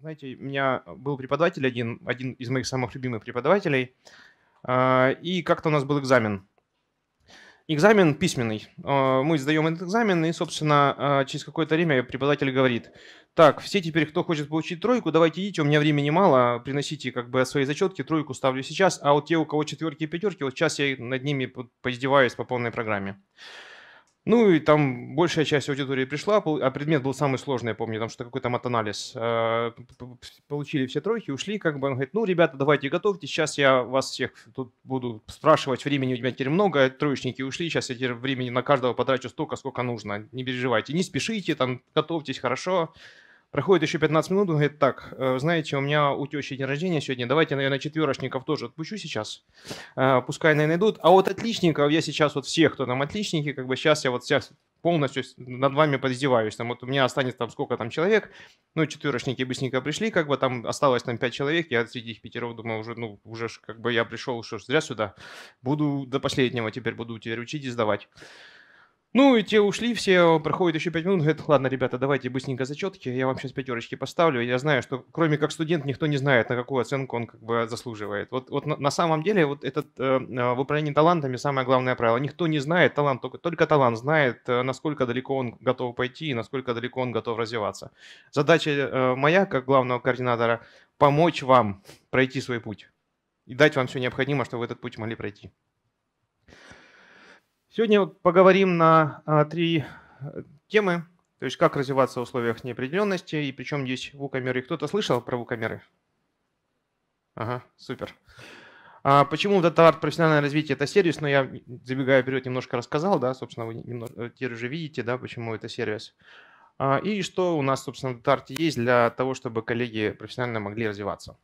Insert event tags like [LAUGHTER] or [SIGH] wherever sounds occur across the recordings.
знаете, у меня э, был преподаватель один, один из моих самых любимых преподавателей, а, и как-то у нас был экзамен. Экзамен письменный. А, мы сдаем этот экзамен, и, собственно, а, через какое-то время преподаватель говорит, так, все теперь, кто хочет получить тройку, давайте идите, у меня времени мало, приносите как бы свои зачетки, тройку ставлю сейчас, а вот те, у кого четверки и пятерки, вот сейчас я над ними поиздеваюсь по полной программе. Ну и там большая часть аудитории пришла, а предмет был самый сложный, я помню, там что то какой-то матанализ. Э, получили все тройки, ушли, как бы он говорит, ну, ребята, давайте готовьтесь, сейчас я вас всех тут буду спрашивать, времени у меня теперь много, троечники ушли, сейчас я теперь времени на каждого потрачу столько, сколько нужно, не переживайте, не спешите, там, готовьтесь хорошо. Проходит еще 15 минут, он говорит, так, э, знаете, у меня у тещи день рождения сегодня, давайте, наверное, четверочников тоже отпущу сейчас, э, пускай, наверное, найдут. А вот отличников я сейчас, вот всех, кто там отличники, как бы сейчас я вот всех полностью над вами подиздеваюсь. Там вот у меня останется там сколько там человек, ну, четверочники быстренько пришли, как бы там осталось там пять человек, я среди их пятеров думаю, уже, ну, уже как бы я пришел, что ж, зря сюда, буду до последнего теперь, буду теперь учить и сдавать. Ну, и те ушли, все, проходит еще 5 минут, говорят, ладно, ребята, давайте быстренько зачетки, я вам сейчас пятерочки поставлю. Я знаю, что кроме как студент никто не знает, на какую оценку он как бы заслуживает. Вот, вот на, на самом деле вот этот э, э в управлении талантами самое главное правило. Никто не знает талант, только, только талант знает, э, насколько далеко он готов пойти и насколько далеко он готов развиваться. Задача э, моя, как главного координатора, помочь вам пройти свой путь и дать вам все необходимое, чтобы вы этот путь могли пройти. Сегодня поговорим на а, три э, темы, то есть как развиваться в условиях неопределенности, и причем здесь вукамеры. Кто-то слышал про вукамеры? Ага, супер. А почему этот арт профессиональное развитие – это сервис? Но ну, я, забегая вперед, немножко рассказал, да, собственно, вы немножко, э, теперь уже видите, да, почему это сервис. А, и что у нас, собственно, в арте есть для того, чтобы коллеги профессионально могли развиваться.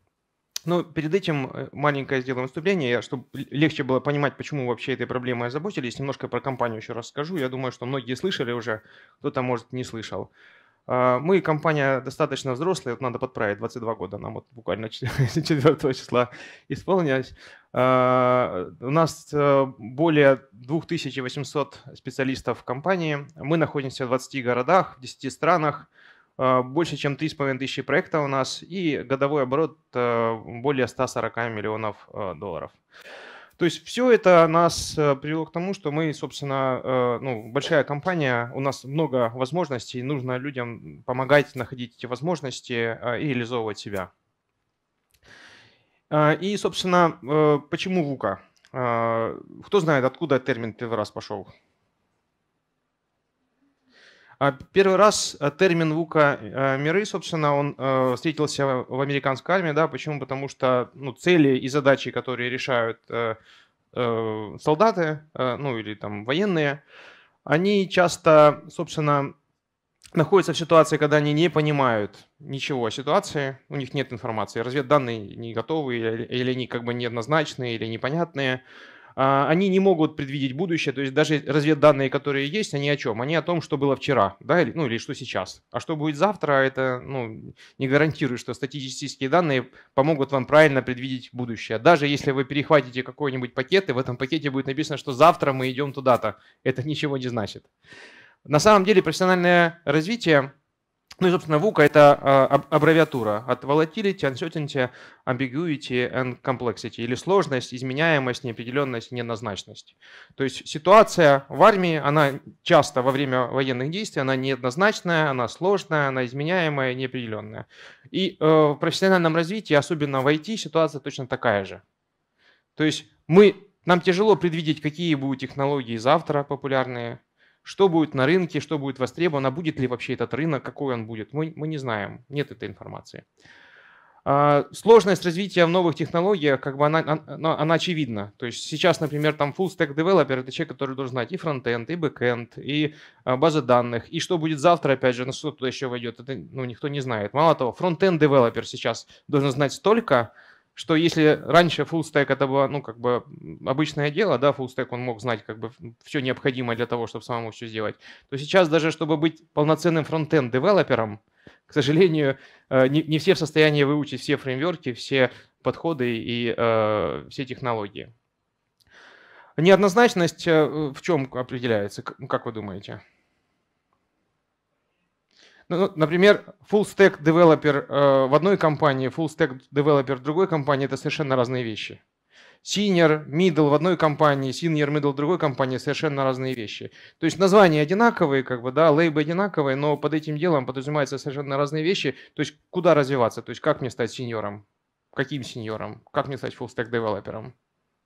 Но ну, перед этим э, маленькое сделаем выступление, чтобы легче было понимать, почему вообще этой проблемой озаботились. Немножко про компанию еще раз скажу. Я думаю, что многие слышали уже, кто-то, может, не слышал. А, мы компания достаточно взрослая, вот надо подправить, 22 года нам вот буквально 4 [LAUGHS] числа исполнилось. А, у нас э, более 2800 специалистов в компании, мы находимся в 20 городах, в 10 странах – Э, больше чем 3,5 тысячи проектов у нас и годовой оборот э, более 140 миллионов э, долларов. То есть все это нас привело к тому, что мы, собственно, ну, большая компания, у нас много возможностей, нужно людям помогать находить эти возможности и реализовывать себя. И, собственно, почему ВУКа? Кто знает, откуда термин первый раз пошел? А первый раз э, термин лука э, миры, собственно, он э, встретился в американской армии. Да? Почему? Потому что ну, цели и задачи, которые решают солдаты, ну или там военные, они часто, собственно, находятся в ситуации, когда они не понимают ничего о ситуации, у них нет информации, разведданные не готовы или они как бы неоднозначные или непонятные. А, они не могут предвидеть будущее, то есть даже разведданные, которые есть, они о чем? Они о том, что было вчера, да, или, ну или что сейчас. А что будет завтра, это ну, не гарантирует, что статистические данные помогут вам правильно предвидеть будущее. Даже если вы перехватите какой-нибудь пакет, и в этом пакете будет написано, что завтра мы идем туда-то, это ничего не значит. На самом деле профессиональное развитие ну и, собственно, VUCA – это а, аббревиатура от volatility, uncertainty, ambiguity and complexity, или сложность, изменяемость, неопределенность, неоднозначность. То есть ситуация в армии, она часто во время военных действий, она неоднозначная, она сложная, она изменяемая, неопределенная. И э, в профессиональном развитии, особенно в IT, ситуация точно такая же. То есть мы, нам тяжело предвидеть, какие будут технологии завтра популярные, что будет на рынке, что будет востребовано, будет ли вообще этот рынок, какой он будет, мы, мы не знаем, нет этой информации. А, сложность развития в новых технологиях, как бы она, она, она очевидна. То есть сейчас, например, там full stack developer это человек, который должен знать и фронтенд, и бэкенд, и а, базы данных, и что будет завтра, опять же, на что туда еще войдет, это ну, никто не знает. Мало того, фронтенд developer сейчас должен знать столько, что если раньше full stack это было, ну, как бы обычное дело, да, full stack он мог знать как бы все необходимое для того, чтобы самому все сделать, то сейчас даже чтобы быть полноценным фронтенд девелопером, [LAUGHS] к сожалению, э, не, все в состоянии выучить все фреймверки, все подходы и э, все технологии. Неоднозначность э, в чем определяется, как вы думаете? Ну, ну, например, full stack developer э, в одной компании, full stack developer в другой компании – это совершенно разные вещи. Senior, middle в одной компании, senior, middle в другой компании – совершенно разные вещи. То есть названия одинаковые, как бы, да, лейбы одинаковые, но под этим делом подразумеваются совершенно разные вещи. То есть куда развиваться, то есть как мне стать сеньором, каким сеньором, как мне стать full stack девелопером.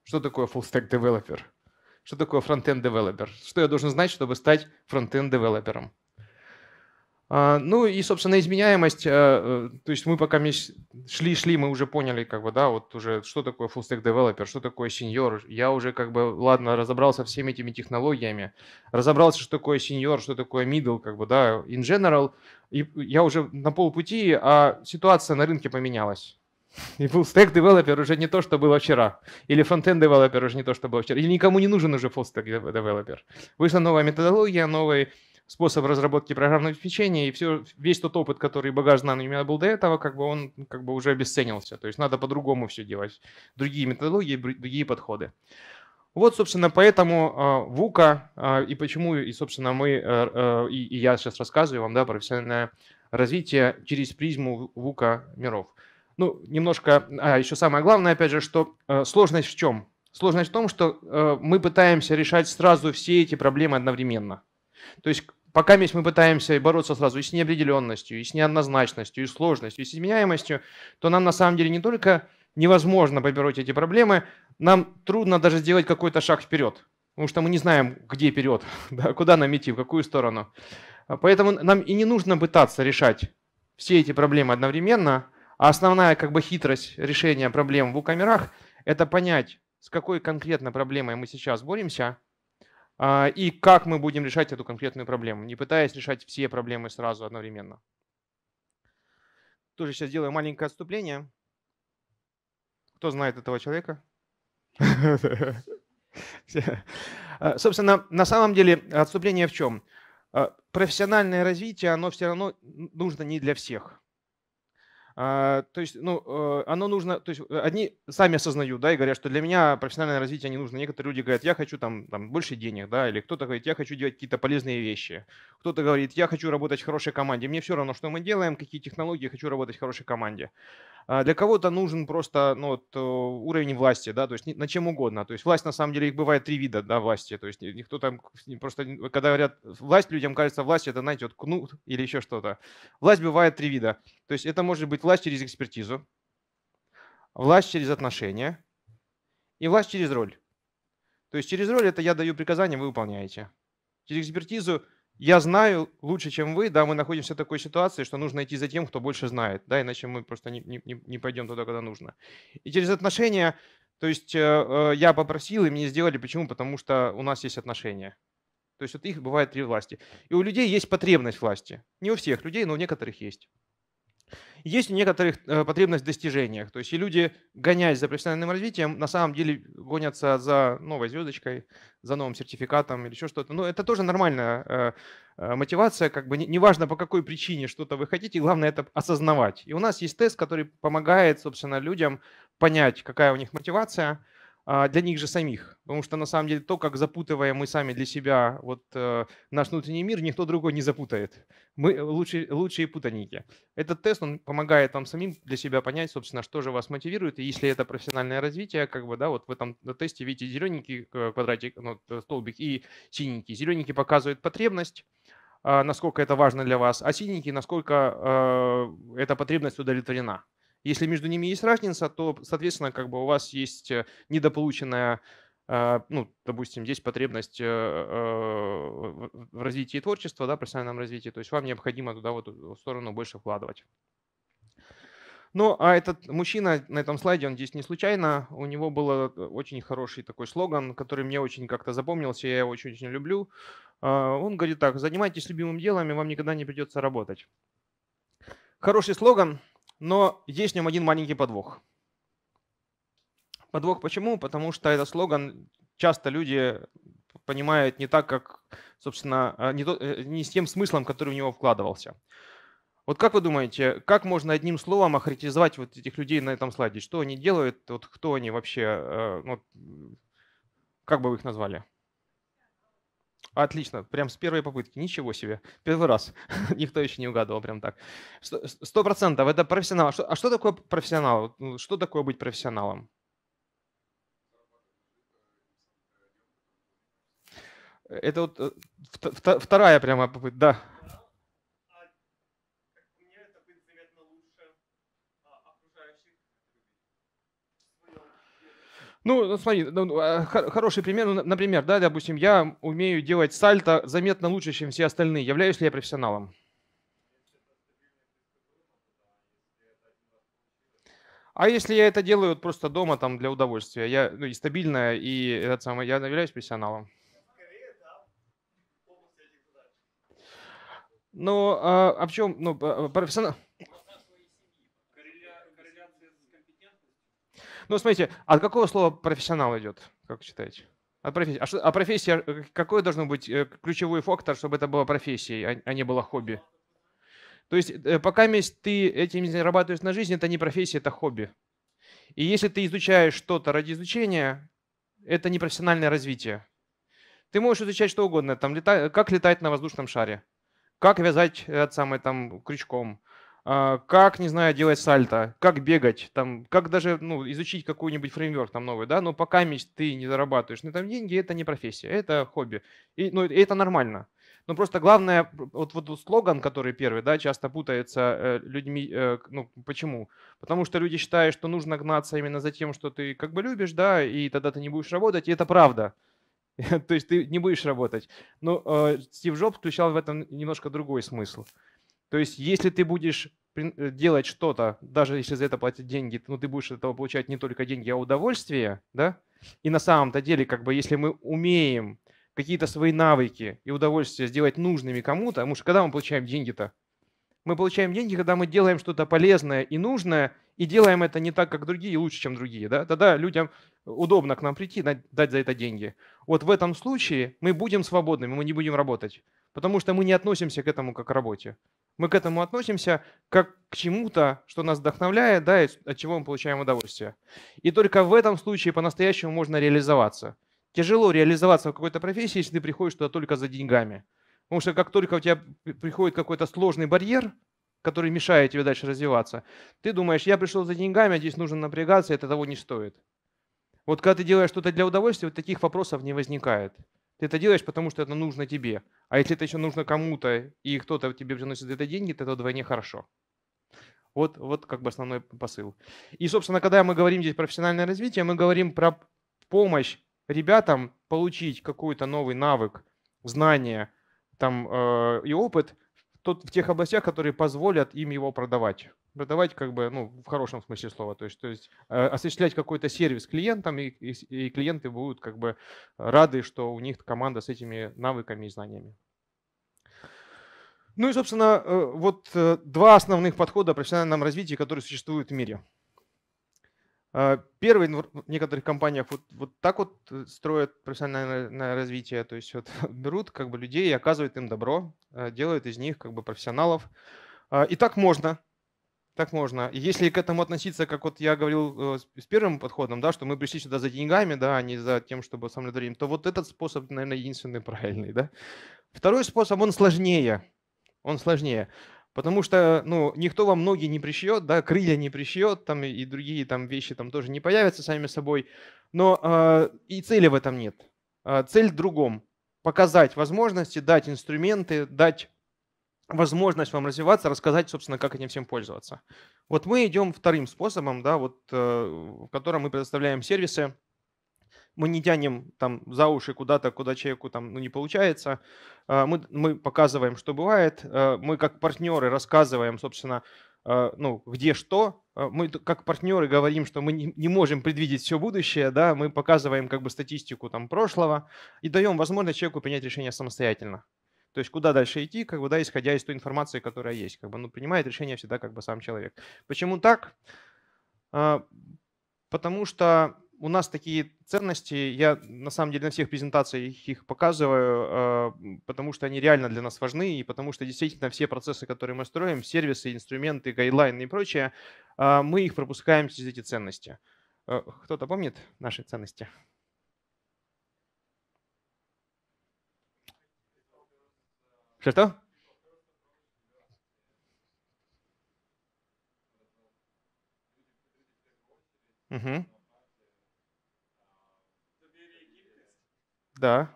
Что такое full stack developer, Что такое фронтенд developer, Что я должен знать, чтобы стать фронтенд девелопером? А, ну и, собственно, изменяемость, э, э, то есть мы пока шли-шли, мы уже поняли, как бы, да, вот уже, что такое full stack developer, что такое сеньор. Я уже, как бы, ладно, разобрался всеми этими технологиями, разобрался, что такое сеньор, что такое middle, как бы, да, in general. И я уже на полпути, а ситуация на рынке поменялась. И full stack developer уже не то, что было вчера. Или фронтенд developer уже не то, что было вчера. Или никому не нужен уже full stack developer. Вышла новая методология, новый способ разработки программного обеспечения, и все, весь тот опыт, который багаж знаний у меня был до этого, как бы он как бы уже обесценился. То есть надо по-другому все делать. Другие методологии, другие подходы. Вот, собственно, поэтому а, ВУКа а, и почему, и, собственно, мы, э, э, и я сейчас рассказываю вам, да, профессиональное развитие через призму ВУКа миров. Ну, немножко, а еще самое главное, опять же, что э, сложность в чем? Сложность в том, что мы пытаемся решать сразу все эти проблемы одновременно. То есть Пока мы пытаемся бороться сразу и с неопределенностью, и с неоднозначностью, и сложностью, и с изменяемостью, то нам на самом деле не только невозможно побороть эти проблемы, нам трудно даже сделать какой-то шаг вперед, потому что мы не знаем, где вперед, [LAUGHS] да, куда нам идти, в какую сторону. Поэтому нам и не нужно пытаться решать все эти проблемы одновременно, а основная как бы хитрость решения проблем в укамерах – это понять, с какой конкретно проблемой мы сейчас боремся – а, и как мы будем решать эту конкретную проблему, не пытаясь решать все проблемы сразу одновременно. Тоже сейчас сделаю маленькое отступление. Кто знает этого человека? А, собственно, на самом деле отступление в чем? А, профессиональное развитие, оно все равно нужно не для всех. А, то есть, ну, э, оно нужно, то есть, э, одни сами осознают, да, и говорят, что для меня профессиональное развитие не нужно. Некоторые люди говорят, я хочу там, там больше денег, да, или кто-то говорит, я хочу делать какие-то полезные вещи. Кто-то говорит, я хочу работать в хорошей команде. Мне все равно, что мы делаем, какие технологии, хочу работать в хорошей команде. А, для кого-то нужен просто ну, вот, э, уровень власти, да, то есть на чем угодно. То есть власть, на самом деле, их бывает три вида, да, власти. То есть никто там просто, когда говорят власть, людям кажется, власть это, знаете, вот кнут или еще что-то. Власть бывает три вида. То есть это может быть власть через экспертизу, власть через отношения и власть через роль. То есть через роль это я даю приказание, вы выполняете. Через экспертизу – я знаю лучше, чем вы, да, мы находимся в такой ситуации, что нужно идти за тем, кто больше знает, да, иначе мы просто не, не, не пойдем туда, когда нужно. И через отношения, то есть э, э, я попросил, и мне сделали, почему? Потому что у нас есть отношения. То есть вот их бывает три власти. И у людей есть потребность власти. Не у всех людей, но у некоторых есть есть у некоторых э, потребность в достижениях. То есть и люди, гоняясь за профессиональным развитием, на самом деле гонятся за новой звездочкой, за новым сертификатом или еще что-то. Но ну, это тоже нормальная э, э, мотивация, как бы неважно по какой причине что-то вы хотите, главное это осознавать. И у нас есть тест, который помогает, собственно, людям понять, какая у них мотивация – а, для них же самих. Потому что на самом деле то, как запутываем мы сами для себя вот э, наш внутренний мир, никто другой не запутает. Мы лучшие, лучшие путаники. Этот тест, он помогает вам самим для себя понять, собственно, что же вас мотивирует. И если это профессиональное развитие, как бы, да, вот в этом тесте видите зелененький э, квадратик, ну, столбик и синенький. Зелененький показывает потребность, а, насколько это важно для вас, а синенький, насколько э, эта потребность удовлетворена. Если между ними есть разница, то, соответственно, как бы у вас есть э, недополученная э, ну, допустим, есть потребность э, в развитии творчества, да, профессиональном развитии, то есть вам необходимо туда вот в сторону больше вкладывать. Ну, а этот мужчина на этом слайде, он здесь не случайно, у него был очень хороший такой слоган, который мне очень как-то запомнился, я его очень-очень люблю. А, он говорит так, занимайтесь любимым делом, и вам никогда не придется работать. Хороший слоган, но есть в нем один маленький подвох. Подвох почему? Потому что этот слоган часто люди понимают не так, как, собственно, а, не, то, э, не с тем смыслом, который в него вкладывался. Вот как вы думаете, как можно одним словом охарактеризовать вот этих людей на этом слайде? Что они делают? Вот кто они вообще? Э, вот, как бы вы их назвали? Отлично, прям с первой попытки, ничего себе. Первый раз, [LAUGHS] никто еще не угадывал прям так. Сто процентов, это профессионал. А что а такое профессионал? Ну, что такое быть профессионалом? Э, это вот э, вторая прямо попытка, да. Ну, ну, смотри, ну, ну, а, хороший пример. например, да, допустим, я умею делать сальто заметно лучше, чем все остальные. Являюсь ли я профессионалом? А если я это делаю вот просто дома там для удовольствия, я ну, и стабильно, и этот самый, я являюсь профессионалом. Ну, а, а в чем, ну, а, а профессионал, Ну, смотрите, от какого слова профессионал идет, как считаете? От профессии. А, что, а профессия, э, какой должен быть э, ключевой фактор, чтобы это было профессией, а, а не было хобби? То есть э, пока ты этим зарабатываешь на жизнь, это не профессия, это хобби. И если ты изучаешь что-то ради изучения, это не профессиональное развитие. Ты можешь изучать что угодно, там, лета... как летать на воздушном шаре, как вязать это самое, там, крючком, а, как, не знаю, делать сальто, как бегать, там, как даже ну, изучить какой-нибудь фреймворк там новый, да, но пока ты не зарабатываешь на этом деньги, это не профессия, это хобби. И, ну, это нормально. Но просто главное, вот, вот слоган, который первый, да, часто путается э, людьми, э, ну, почему? Потому что люди считают, что нужно гнаться именно за тем, что ты как бы любишь, да, и тогда ты не будешь работать, и это правда. [LAUGHS] То есть ты не будешь работать. Но э, Стив Джобс включал в этом немножко другой смысл. То есть, если ты будешь э, делать что-то, даже если за это платить деньги, ну, ты будешь от этого получать не только деньги, а удовольствие, да? И на самом-то деле, как бы, если мы умеем какие-то свои навыки и удовольствие сделать нужными кому-то, потому что когда мы получаем деньги-то? Мы получаем деньги, когда мы делаем что-то полезное и нужное, и делаем это не так, как другие, лучше, чем другие. Да? Тогда людям удобно к нам прийти, дать за это деньги. Вот в этом случае мы будем свободными, мы не будем работать, потому что мы не относимся к этому как к работе мы к этому относимся как к чему-то, что нас вдохновляет, да, и от чего мы получаем удовольствие. И только в этом случае по-настоящему можно реализоваться. Тяжело реализоваться в какой-то профессии, если ты приходишь туда только за деньгами. Потому что как только у тебя приходит какой-то сложный барьер, который мешает тебе дальше развиваться, ты думаешь, я пришел за деньгами, а здесь нужно напрягаться, это того не стоит. Вот когда ты делаешь что-то для удовольствия, вот таких вопросов не возникает. Ты это делаешь, потому что это нужно тебе. А если это еще нужно кому-то, и кто-то тебе приносит это деньги, то это вдвойне хорошо. Вот, вот как бы основной посыл. И, собственно, когда мы говорим здесь профессиональное развитие, мы говорим про помощь ребятам получить какой-то новый навык, знание там, э, и опыт – тот, в тех областях, которые позволят им его продавать. Продавать как бы, ну, в хорошем смысле слова, то есть, то есть э, осуществлять какой-то сервис клиентам, и, и, и клиенты будут как бы рады, что у них команда с этими навыками и знаниями. Ну и, собственно, э, вот э, два основных подхода профессионального развития, которые существуют в мире – а, первый ну, в некоторых компаниях вот, вот так вот э, строят профессиональное развитие, то есть вот, [LAUGHS] берут как бы людей и оказывают им добро, э, делают из них как бы профессионалов. А, и так можно, так можно. И если к этому относиться, как вот я говорил э, с первым подходом, да, что мы пришли сюда за деньгами, да, а не за тем, чтобы сам людям, то вот этот способ, наверное, единственный правильный, да. Второй способ, он сложнее, он сложнее. Потому что, ну, никто вам ноги не пришьет, да, крылья не пришьет, там и другие там вещи там тоже не появятся сами собой. Но э, и цели в этом нет. Э, цель в другом. Показать возможности, дать инструменты, дать возможность вам развиваться, рассказать, собственно, как этим всем пользоваться. Вот мы идем вторым способом, да, вот, э, в котором мы предоставляем сервисы мы не тянем там за уши куда-то, куда человеку там ну, не получается. А, мы, мы показываем, что бывает. А, мы как партнеры рассказываем, собственно, а, ну, где что. Мы как партнеры говорим, что мы не можем предвидеть все будущее, да, мы показываем как бы статистику там прошлого и даем возможность человеку принять решение самостоятельно. То есть куда дальше идти, как бы, да, исходя из той информации, которая есть. Как бы, ну, принимает решение всегда как бы сам человек. Почему так? Потому что у нас такие ценности, я на самом деле на всех презентациях их показываю, э, потому что они реально для нас важны, и потому что действительно все процессы, которые мы строим, сервисы, инструменты, гайдлайны и прочее, э, мы их пропускаем через эти ценности. Э, кто-то помнит наши ценности? Что-что? Угу. да.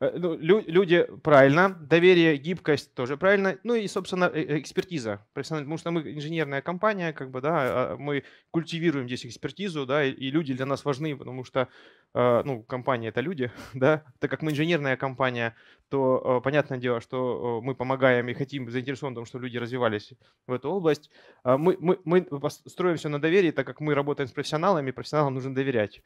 Э, ну, лю- люди, правильно. Доверие, гибкость тоже правильно. Ну и, собственно, э, э, экспертиза. Потому что мы инженерная компания, как бы, да, а, а мы культивируем здесь экспертизу, да, и люди для нас важны, потому что, ну, компания – это люди, [LAUGHS] да. Так как мы инженерная компания, то понятное дело, что мы помогаем и хотим, заинтересованы в том, чтобы люди развивались в эту область. А мы, мы, мы строим все на доверии, так как мы работаем с профессионалами, профессионалам нужно доверять.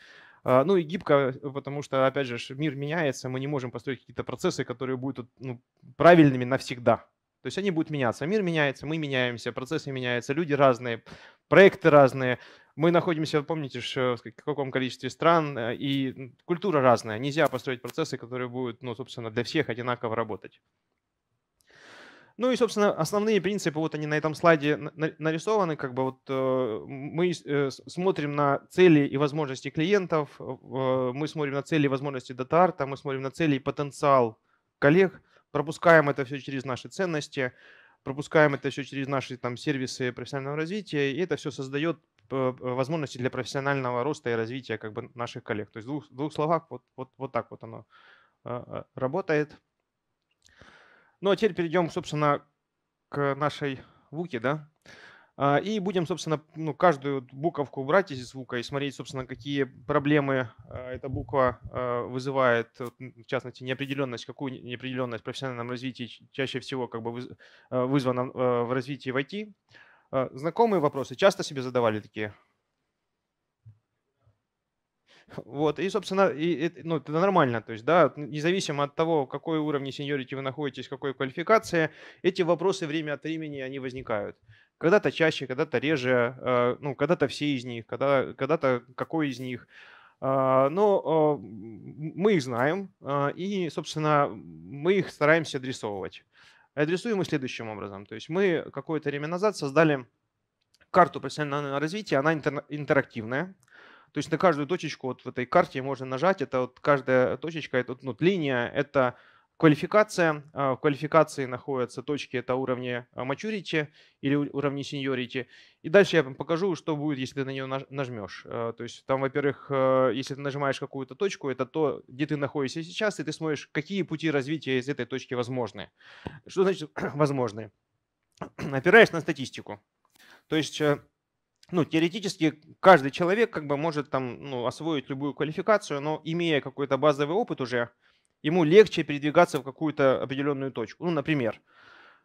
А, ну и гибко, потому что, опять же, мир меняется, мы не можем построить какие-то процессы, которые будут ну, правильными навсегда. То есть они будут меняться. Мир меняется, мы меняемся, процессы меняются, люди разные, проекты разные. Мы находимся, помните, в каком количестве стран, э, и культура разная. Нельзя построить процессы, которые будут, ну, собственно, для всех одинаково работать. Ну и, собственно, основные принципы, вот они на этом слайде нарисованы, как бы вот э, мы э, смотрим на цели и возможности клиентов, э, мы смотрим на цели и возможности дата-арта, мы смотрим на цели и потенциал коллег, пропускаем это все через наши ценности, пропускаем это все через наши там сервисы профессионального развития, и это все создает возможности для профессионального роста и развития как бы наших коллег. То есть в двух, в двух словах вот, вот, вот так вот оно работает. Ну а теперь перейдем, собственно, к нашей вуке, да? А, и будем, собственно, ну, каждую буковку брать из звука и смотреть, собственно, какие проблемы а, эта буква а, вызывает, в частности, неопределенность, какую неопределенность в профессиональном развитии чаще всего как бы вызвана в развитии в IT. Знакомые вопросы часто себе задавали такие? Вот, и, собственно, и, и, ну, это нормально, то есть, да, независимо от того, какой уровне сеньорити вы находитесь, какой квалификации, эти вопросы время от времени, они возникают. Когда-то чаще, когда-то реже, э, ну, когда-то все из них, когда, когда-то какой из них. Э, но э, мы их знаем, э, и, собственно, мы их стараемся адресовывать. Адресуем их следующим образом. То есть мы какое-то время назад создали карту профессионального развития, она интерактивная. То есть на каждую точечку вот в этой карте можно нажать. Это вот каждая точечка, это вот ну, линия, это квалификация. А, в квалификации находятся точки, это уровни а, maturity или уровни seniority. И дальше я вам покажу, что будет, если ты на нее нажмешь. А, то есть там, во-первых, если ты нажимаешь какую-то точку, это то, где ты находишься сейчас, и ты смотришь, какие пути развития из этой точки возможны. Что значит [CLEARS THROAT] возможны? [CLEARS THROAT] Опираешься на статистику. То есть э, ну, теоретически каждый человек как бы может там ну, освоить любую квалификацию, но имея какой-то базовый опыт уже, ему легче передвигаться в какую-то определенную точку. Ну, например,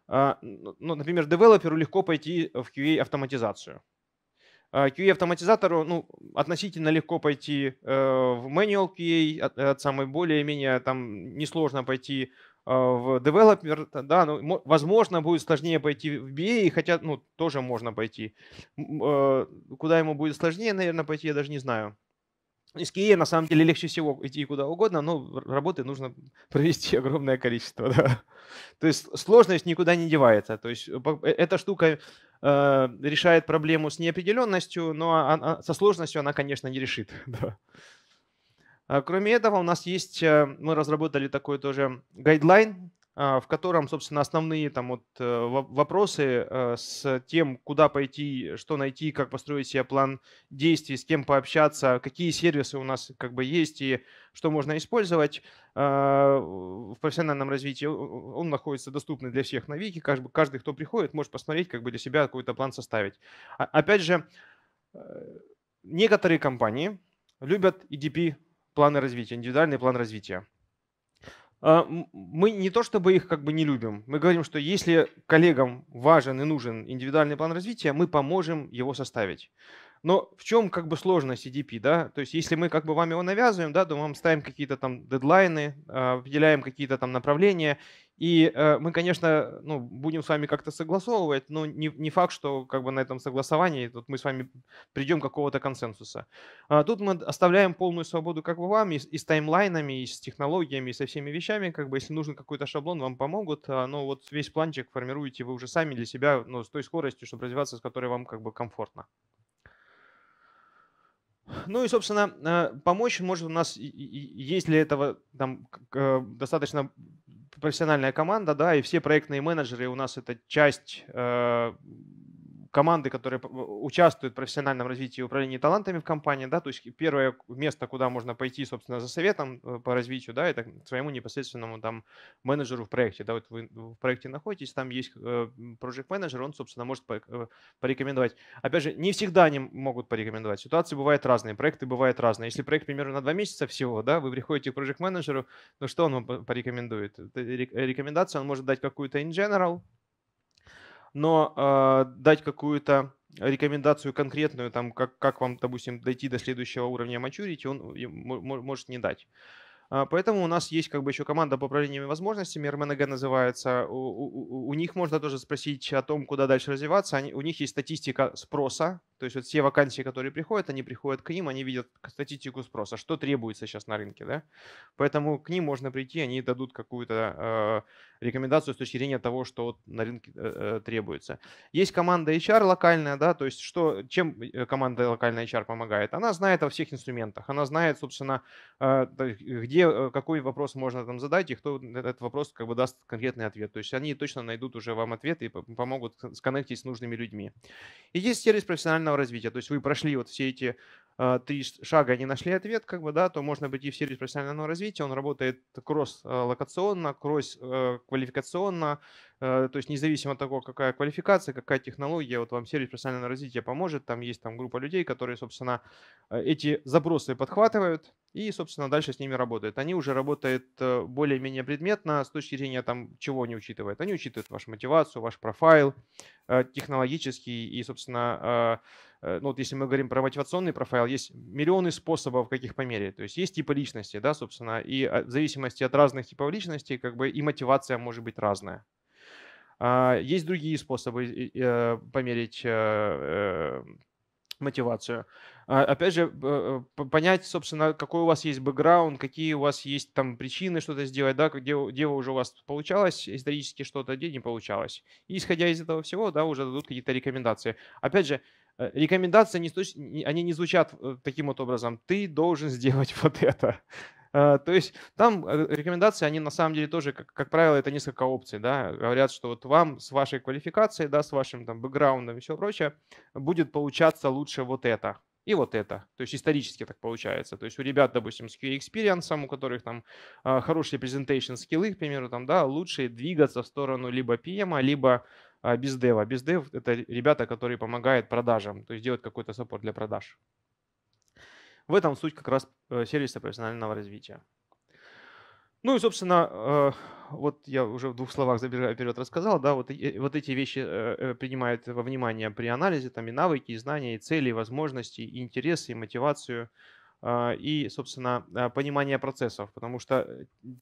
а, ну, ну, например, девелоперу легко пойти в QA-автоматизацию. А, QA-автоматизатору ну, относительно легко пойти э, в manual QA, от, от самой более-менее там несложно пойти а, в девелопер, да, ну, возможно, будет сложнее пойти в BA, хотя, ну, тоже можно пойти. А, куда ему будет сложнее, наверное, пойти, я даже не знаю. Из Киева на самом деле легче всего идти куда угодно, но работы нужно [LAUGHS] провести огромное количество. Да. То есть сложность никуда не девается. То есть э, э, эта штука э, решает проблему с неопределенностью, но она, со сложностью она, конечно, не решит. [LAUGHS] Да. А кроме этого, у нас есть, э, мы разработали такой тоже гайдлайн, а, в котором, собственно, основные там вот э, вопросы э, с тем, куда пойти, что найти, как построить себе план действий, с кем пообщаться, какие сервисы у нас как бы есть и что можно использовать а, в профессиональном развитии. Он находится доступный для всех на Вики, каждый, каждый, кто приходит, может посмотреть, как бы для себя какой-то план составить. Опять же, некоторые компании любят EDP планы развития, индивидуальный план развития. А, мы не то чтобы их как бы не любим, мы говорим, что если коллегам важен и нужен индивидуальный план развития, мы поможем его составить. Но в чем как бы сложность CDP, да? То есть если мы как бы вам его навязываем, да, то мы вам ставим какие-то там дедлайны, определяем а, какие-то там направления, и э, мы, конечно, ну, будем с вами как-то согласовывать, но не, не факт, что как бы на этом согласовании тут мы с вами придем к какого-то консенсуса. А тут мы оставляем полную свободу как бы вам и, и с таймлайнами, и с технологиями, и со всеми вещами. Как бы, если нужен какой-то шаблон, вам помогут. А, но вот весь планчик формируете вы уже сами для себя но ну, с той скоростью, чтобы развиваться, с которой вам как бы комфортно. Ну и, собственно, э, помочь может у нас, если этого там э, достаточно профессиональная команда, да, и все проектные менеджеры у нас это часть э, команды, которые участвуют в профессиональном развитии и управлении талантами в компании, да, то есть первое место, куда можно пойти, собственно, за советом э, по развитию, да, это к своему непосредственному там менеджеру в проекте, да, вот вы в проекте находитесь, там есть э, project менеджер, он, собственно, может э, порекомендовать. Опять же, не всегда они могут порекомендовать, ситуации бывают разные, проекты бывают разные. Если проект, примерно, на два месяца всего, да, вы приходите к project менеджеру, ну что он вам порекомендует? Рекомендацию он может дать какую-то in general, но э, дать какую-то рекомендацию конкретную, там, как, как вам, допустим, дойти до следующего уровня maturity, он э, может не дать. А, поэтому у нас есть как бы еще команда по управлению возможностями, РМНГ называется. У, у, у них можно тоже спросить о том, куда дальше развиваться. Они, у них есть статистика спроса то есть вот все вакансии, которые приходят, они приходят к ним, они видят статистику спроса, что требуется сейчас на рынке. Да? Поэтому к ним можно прийти, они дадут какую-то э, рекомендацию с точки зрения того, что вот на рынке э, э требуется. Есть команда HR локальная, да, то есть что, чем э, команда локальная HR помогает? Она знает о всех инструментах, она знает, собственно, э, где, э, какой вопрос можно там задать, и кто этот вопрос как бы даст конкретный ответ. То есть они точно найдут уже вам ответ и помогут сконнектить с нужными людьми. И есть сервис профессионального профессионального развития, то есть вы прошли вот все эти а, три шага не нашли ответ, как бы, да, то можно быть и в сервис профессионального развития. Он работает кросс-локационно, а, кросс-квалификационно, а, то есть независимо от того, какая квалификация, какая технология, вот вам сервис профессионального развития поможет. Там есть там группа людей, которые, собственно, эти запросы подхватывают и, собственно, дальше с ними работают. Они уже работают э, более-менее предметно с точки зрения там, чего они учитывают. Они учитывают вашу мотивацию, ваш профайл технологический и, собственно, Э, ну вот если мы говорим про мотивационный профайл, есть миллионы способов, каких померить. То есть есть типы личности, да, собственно, и а, в зависимости от разных типов личностей, как бы и мотивация может быть разная. А, есть другие способы э, померить э, мотивацию. А, опять же, понять, собственно, какой у вас есть бэкграунд, какие у вас есть там причины что-то сделать, да, где, где уже у вас получалось исторически что-то, где не получалось. И исходя из этого всего, да, уже дадут какие-то рекомендации. Опять же, Э, рекомендации, не стуч... они не звучат э, таким вот образом. Ты должен сделать [LAUGHS] вот это. Э, то есть там рекомендации, они на самом деле тоже, как, как правило, это несколько опций. Да? Говорят, что вот вам с вашей квалификацией, да, с вашим там бэкграундом и все прочее будет получаться лучше вот это и вот это. То есть исторически так получается. То есть у ребят, допустим, с QA experience, у которых там хорошие presentation скиллы, к примеру, там, да, лучше двигаться в сторону либо PM, а, либо без дева без дев а это ребята, которые помогают продажам, то есть делают какой-то саппорт для продаж. В этом суть как раз э, сервиса профессионального развития. Ну и, собственно, э, вот я уже в двух словах забегая вперед рассказал, да, вот, вот эти вещи э, принимают во внимание при анализе, там и навыки, и знания, и цели, и возможности, и интересы, и мотивацию, а, и, собственно, понимание процессов, потому что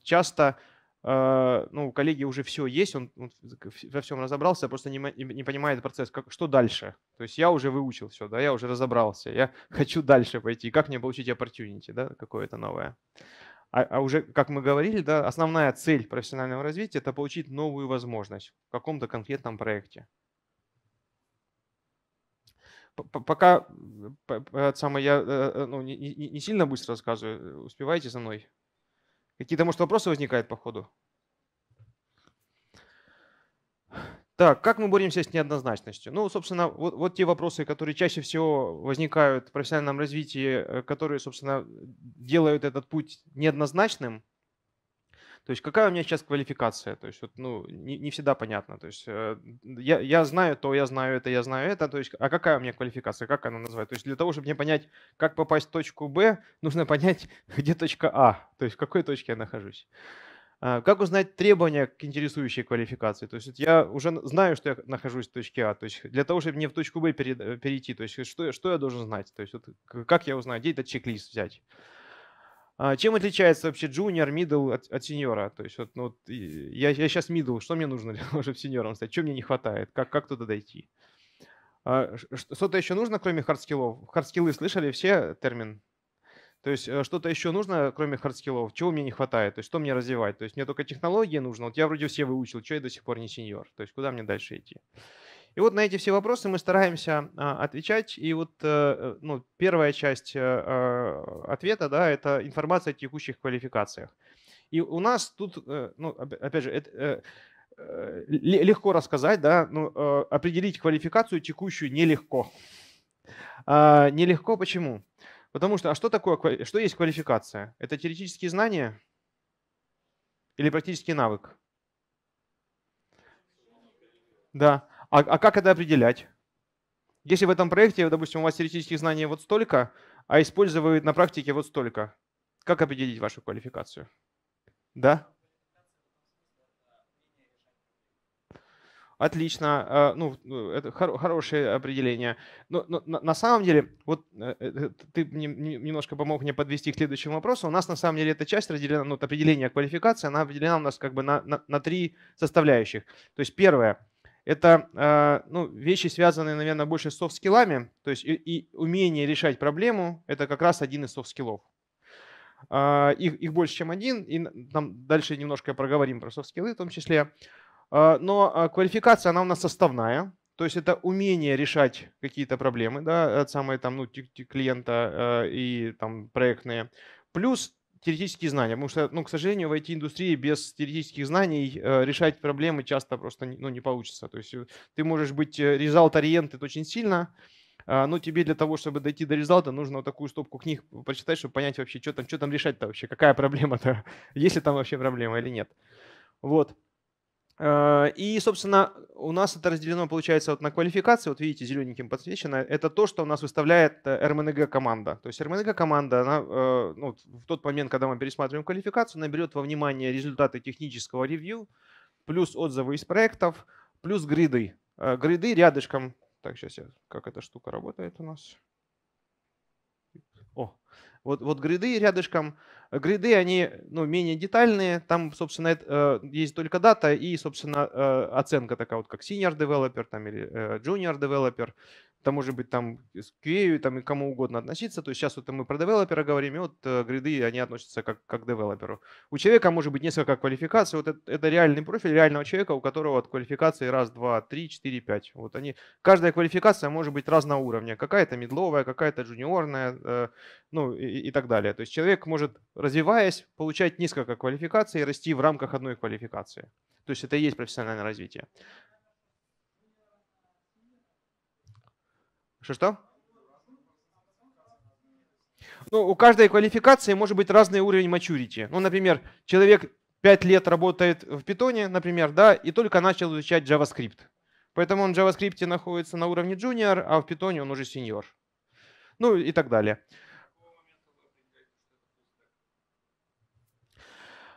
часто а, ну, коллеги уже все есть, он, он во всем разобрался, просто не, не понимает процесс, как, что дальше. То есть я уже выучил все, да, я уже разобрался, я [LAUGHS] хочу дальше пойти, как мне получить opportunity, да, какое-то новое. А, а уже, как мы говорили, да, основная цель профессионального развития – это получить новую возможность в каком-то конкретном проекте. Пока самое, я э, э, ну, не, не, не сильно быстро рассказываю, э, успевайте за мной Какие-то, может, вопросы возникают по ходу? Так, как мы боремся с неоднозначностью? Ну, собственно, вот, вот те вопросы, которые чаще всего возникают в профессиональном развитии, э, которые, собственно, делают этот путь неоднозначным. То есть какая у меня сейчас квалификация? То есть вот, ну, не, не всегда понятно. То есть э, я, я знаю то, я знаю это, я знаю это. То есть, а какая у меня квалификация? Как она называется? То есть для того, чтобы мне понять, как попасть в точку Б, [LAUGHS] нужно понять, [LAUGHS] где точка А. То есть в какой точке я нахожусь. А, как узнать требования к интересующей квалификации? То есть я уже знаю, что я нахожусь в точке А. То есть для того, чтобы мне в точку Б э, перейти, то есть что, что я должен знать? То есть вот, как я узнаю, где этот чек-лист взять? А, чем отличается вообще junior, middle от, от сеньора? То есть вот, ну, вот, я, я сейчас middle, что мне нужно для того, чтобы сеньором стать? Чем мне не хватает? Как, как туда дойти? А, что-то еще нужно, кроме хардскиллов? Хардскиллы слышали все термин? То есть э, что-то еще нужно, кроме хардскиллов? Чего мне не хватает? То есть что мне развивать? То есть мне только технологии нужно? Вот я вроде все выучил, что я до сих пор не сеньор? То есть куда мне дальше идти? И вот на эти все вопросы мы стараемся а, отвечать. И вот э, ну, первая часть э, а, ответа, да, это информация о текущих квалификациях. И у нас тут, э, ну, опять же, это, легко рассказать, да, ну, определить квалификацию текущую нелегко. А, нелегко почему? Потому что, а что такое, что есть квалификация? Это теоретические знания или практический навык? Да. А, а как это определять? Если в этом проекте, допустим, у вас теоретических знаний вот столько, а используют на практике вот столько, как определить вашу квалификацию? Да? Отлично. А, ну, э, это хорошее определение. Но, но на самом деле, вот э, э, ты немножко помог мне подвести к следующему вопросу. У нас на самом деле эта часть разделена, ну, вот определение квалификации, она определена у нас как бы на, на, на три составляющих. То есть первое – это а, ну, вещи, связанные, наверное, больше с софт-скиллами, то есть и, и умение решать проблему – это как раз один из софт-скиллов. А, их, их больше, чем один, и там дальше немножко проговорим про софт-скиллы в том числе. А, но квалификация, она у нас составная, то есть это умение решать какие-то проблемы, да, самые там, ну, клиента и там проектные, плюс теоретические знания, потому что, ну, к сожалению, в IT-индустрии без теоретических знаний э, решать проблемы часто просто не, ну, не получится. То есть э, ты можешь быть э, результат-ориенted очень сильно, э, но тебе для того, чтобы дойти до результата, нужно вот такую стопку книг прочитать, чтобы понять вообще, что там, что там решать-то вообще, какая проблема-то, [LAUGHS] есть ли там вообще проблема или нет. Вот. Э, и, собственно, у нас это разделено, получается, вот на квалификации. Вот видите, зелененьким подсвечено. Это то, что у нас выставляет РМНГ-команда. Э, то есть РМНГ-команда, она э, ну, в тот момент, когда мы пересматриваем квалификацию, наберет во внимание результаты технического ревью, плюс отзывы из проектов, плюс гриды. Гриды рядышком. Так, сейчас я... Как эта штука работает у нас? О, вот, вот гриды рядышком, Гриды, они ну, менее детальные, там, собственно, э, есть только дата и, собственно, э, оценка такая вот, как senior developer там, или э, junior developer это может быть там с QA, там и кому угодно относиться. То есть сейчас вот мы про девелопера говорим, и вот э, гриды, они относятся как, как к девелоперу. У человека может быть несколько квалификаций. Вот это, это реальный профиль реального человека, у которого от квалификации раз, два, три, четыре, пять. Вот они, каждая квалификация может быть разного уровня. Какая-то медловая, какая-то джуниорная, э, ну и, и так далее. То есть человек может, развиваясь, получать несколько квалификаций и расти в рамках одной квалификации. То есть это и есть профессиональное развитие. Что-что? Ну, у каждой квалификации может быть разный уровень мачурити. Ну, например, человек 5 лет работает в питоне, например, да, и только начал изучать JavaScript. Поэтому он в JavaScript находится на уровне junior, а в питоне он уже senior. Ну и так далее.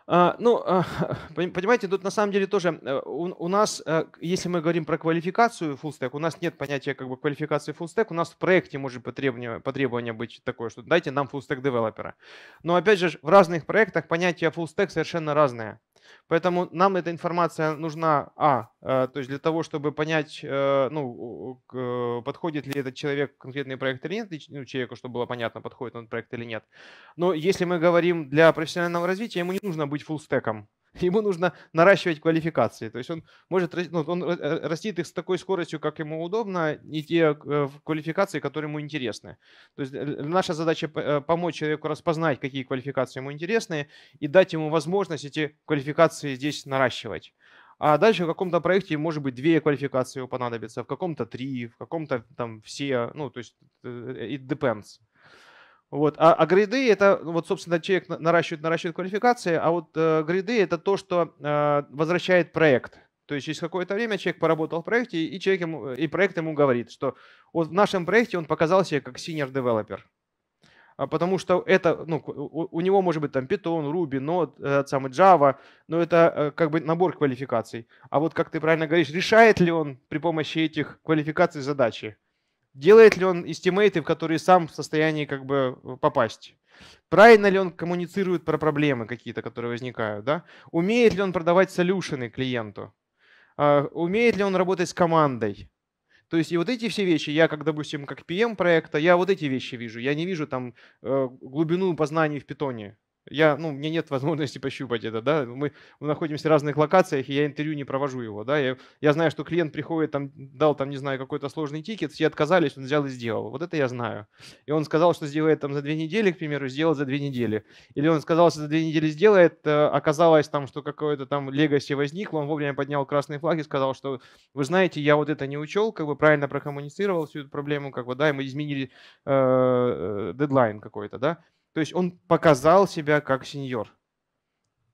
А, ну, а, [LAUGHS] понимаете, тут на самом деле тоже э, у, нас, э, если мы говорим про квалификацию фулстек, у нас нет понятия как бы квалификации фулстек, у нас в проекте может потребование, потребование быть такое, что дайте нам фулстек девелопера. Но опять же, в разных проектах понятие фулстек совершенно разное. Поэтому нам эта информация нужна, а, э, то есть для того, чтобы понять, э, ну, э, подходит ли этот человек конкретный проект или нет, ну, человеку, чтобы было понятно, подходит он проект или нет. Но если мы говорим для профессионального развития, ему не нужно быть фуллстеком ему нужно наращивать квалификации. То есть он может ну, он э, растит их с такой скоростью, как ему удобно, и те э, квалификации, которые ему интересны. То есть э, наша задача помочь человеку распознать, какие квалификации ему интересны, и дать ему возможность эти квалификации здесь наращивать. А дальше в каком-то проекте, может быть, две квалификации его понадобится, в каком-то три, в каком-то там все, ну, то есть it depends. Вот. А, а гриды это, ну, вот, собственно, человек наращивает, наращивает квалификации, а вот э, гриды это то, что э, возвращает проект. То есть через какое-то время человек поработал в проекте, и, человек ему, и проект ему говорит, что вот в нашем проекте он показал себя как senior developer. А потому что это, ну, у, него может быть там Python, Ruby, Node, э, самый Java, но это э, как бы набор квалификаций. А вот как ты правильно говоришь, решает ли он при помощи этих квалификаций задачи? Делает ли он из тиммейтов, которые сам в состоянии как бы э, попасть? Правильно ли он коммуницирует про проблемы какие-то, которые возникают? Да? Умеет ли он продавать солюшены клиенту? А, умеет ли он работать с командой? То есть и вот эти все вещи, я как, допустим, как PM проекта, я вот эти вещи вижу. Я не вижу там э, глубину познаний в питоне я, ну, у меня нет [LAUGHS] возможности пощупать это, да, мы, мы находимся в разных локациях, и я интервью не провожу его, да, я, я знаю, что клиент приходит, там, дал, там, не знаю, какой-то сложный тикет, все отказались, он взял и сделал, вот это я знаю. И он сказал, что сделает там за две недели, к примеру, сделал за две недели. Или он сказал, что за две недели сделает, э, оказалось там, что какое-то там легаси возникло, он вовремя поднял красный флаг и сказал, что, вы знаете, я вот это не учел, как бы правильно прокоммуницировал всю эту проблему, как бы, да, и мы изменили э, э, дедлайн какой-то, да, то есть он показал себя как сеньор.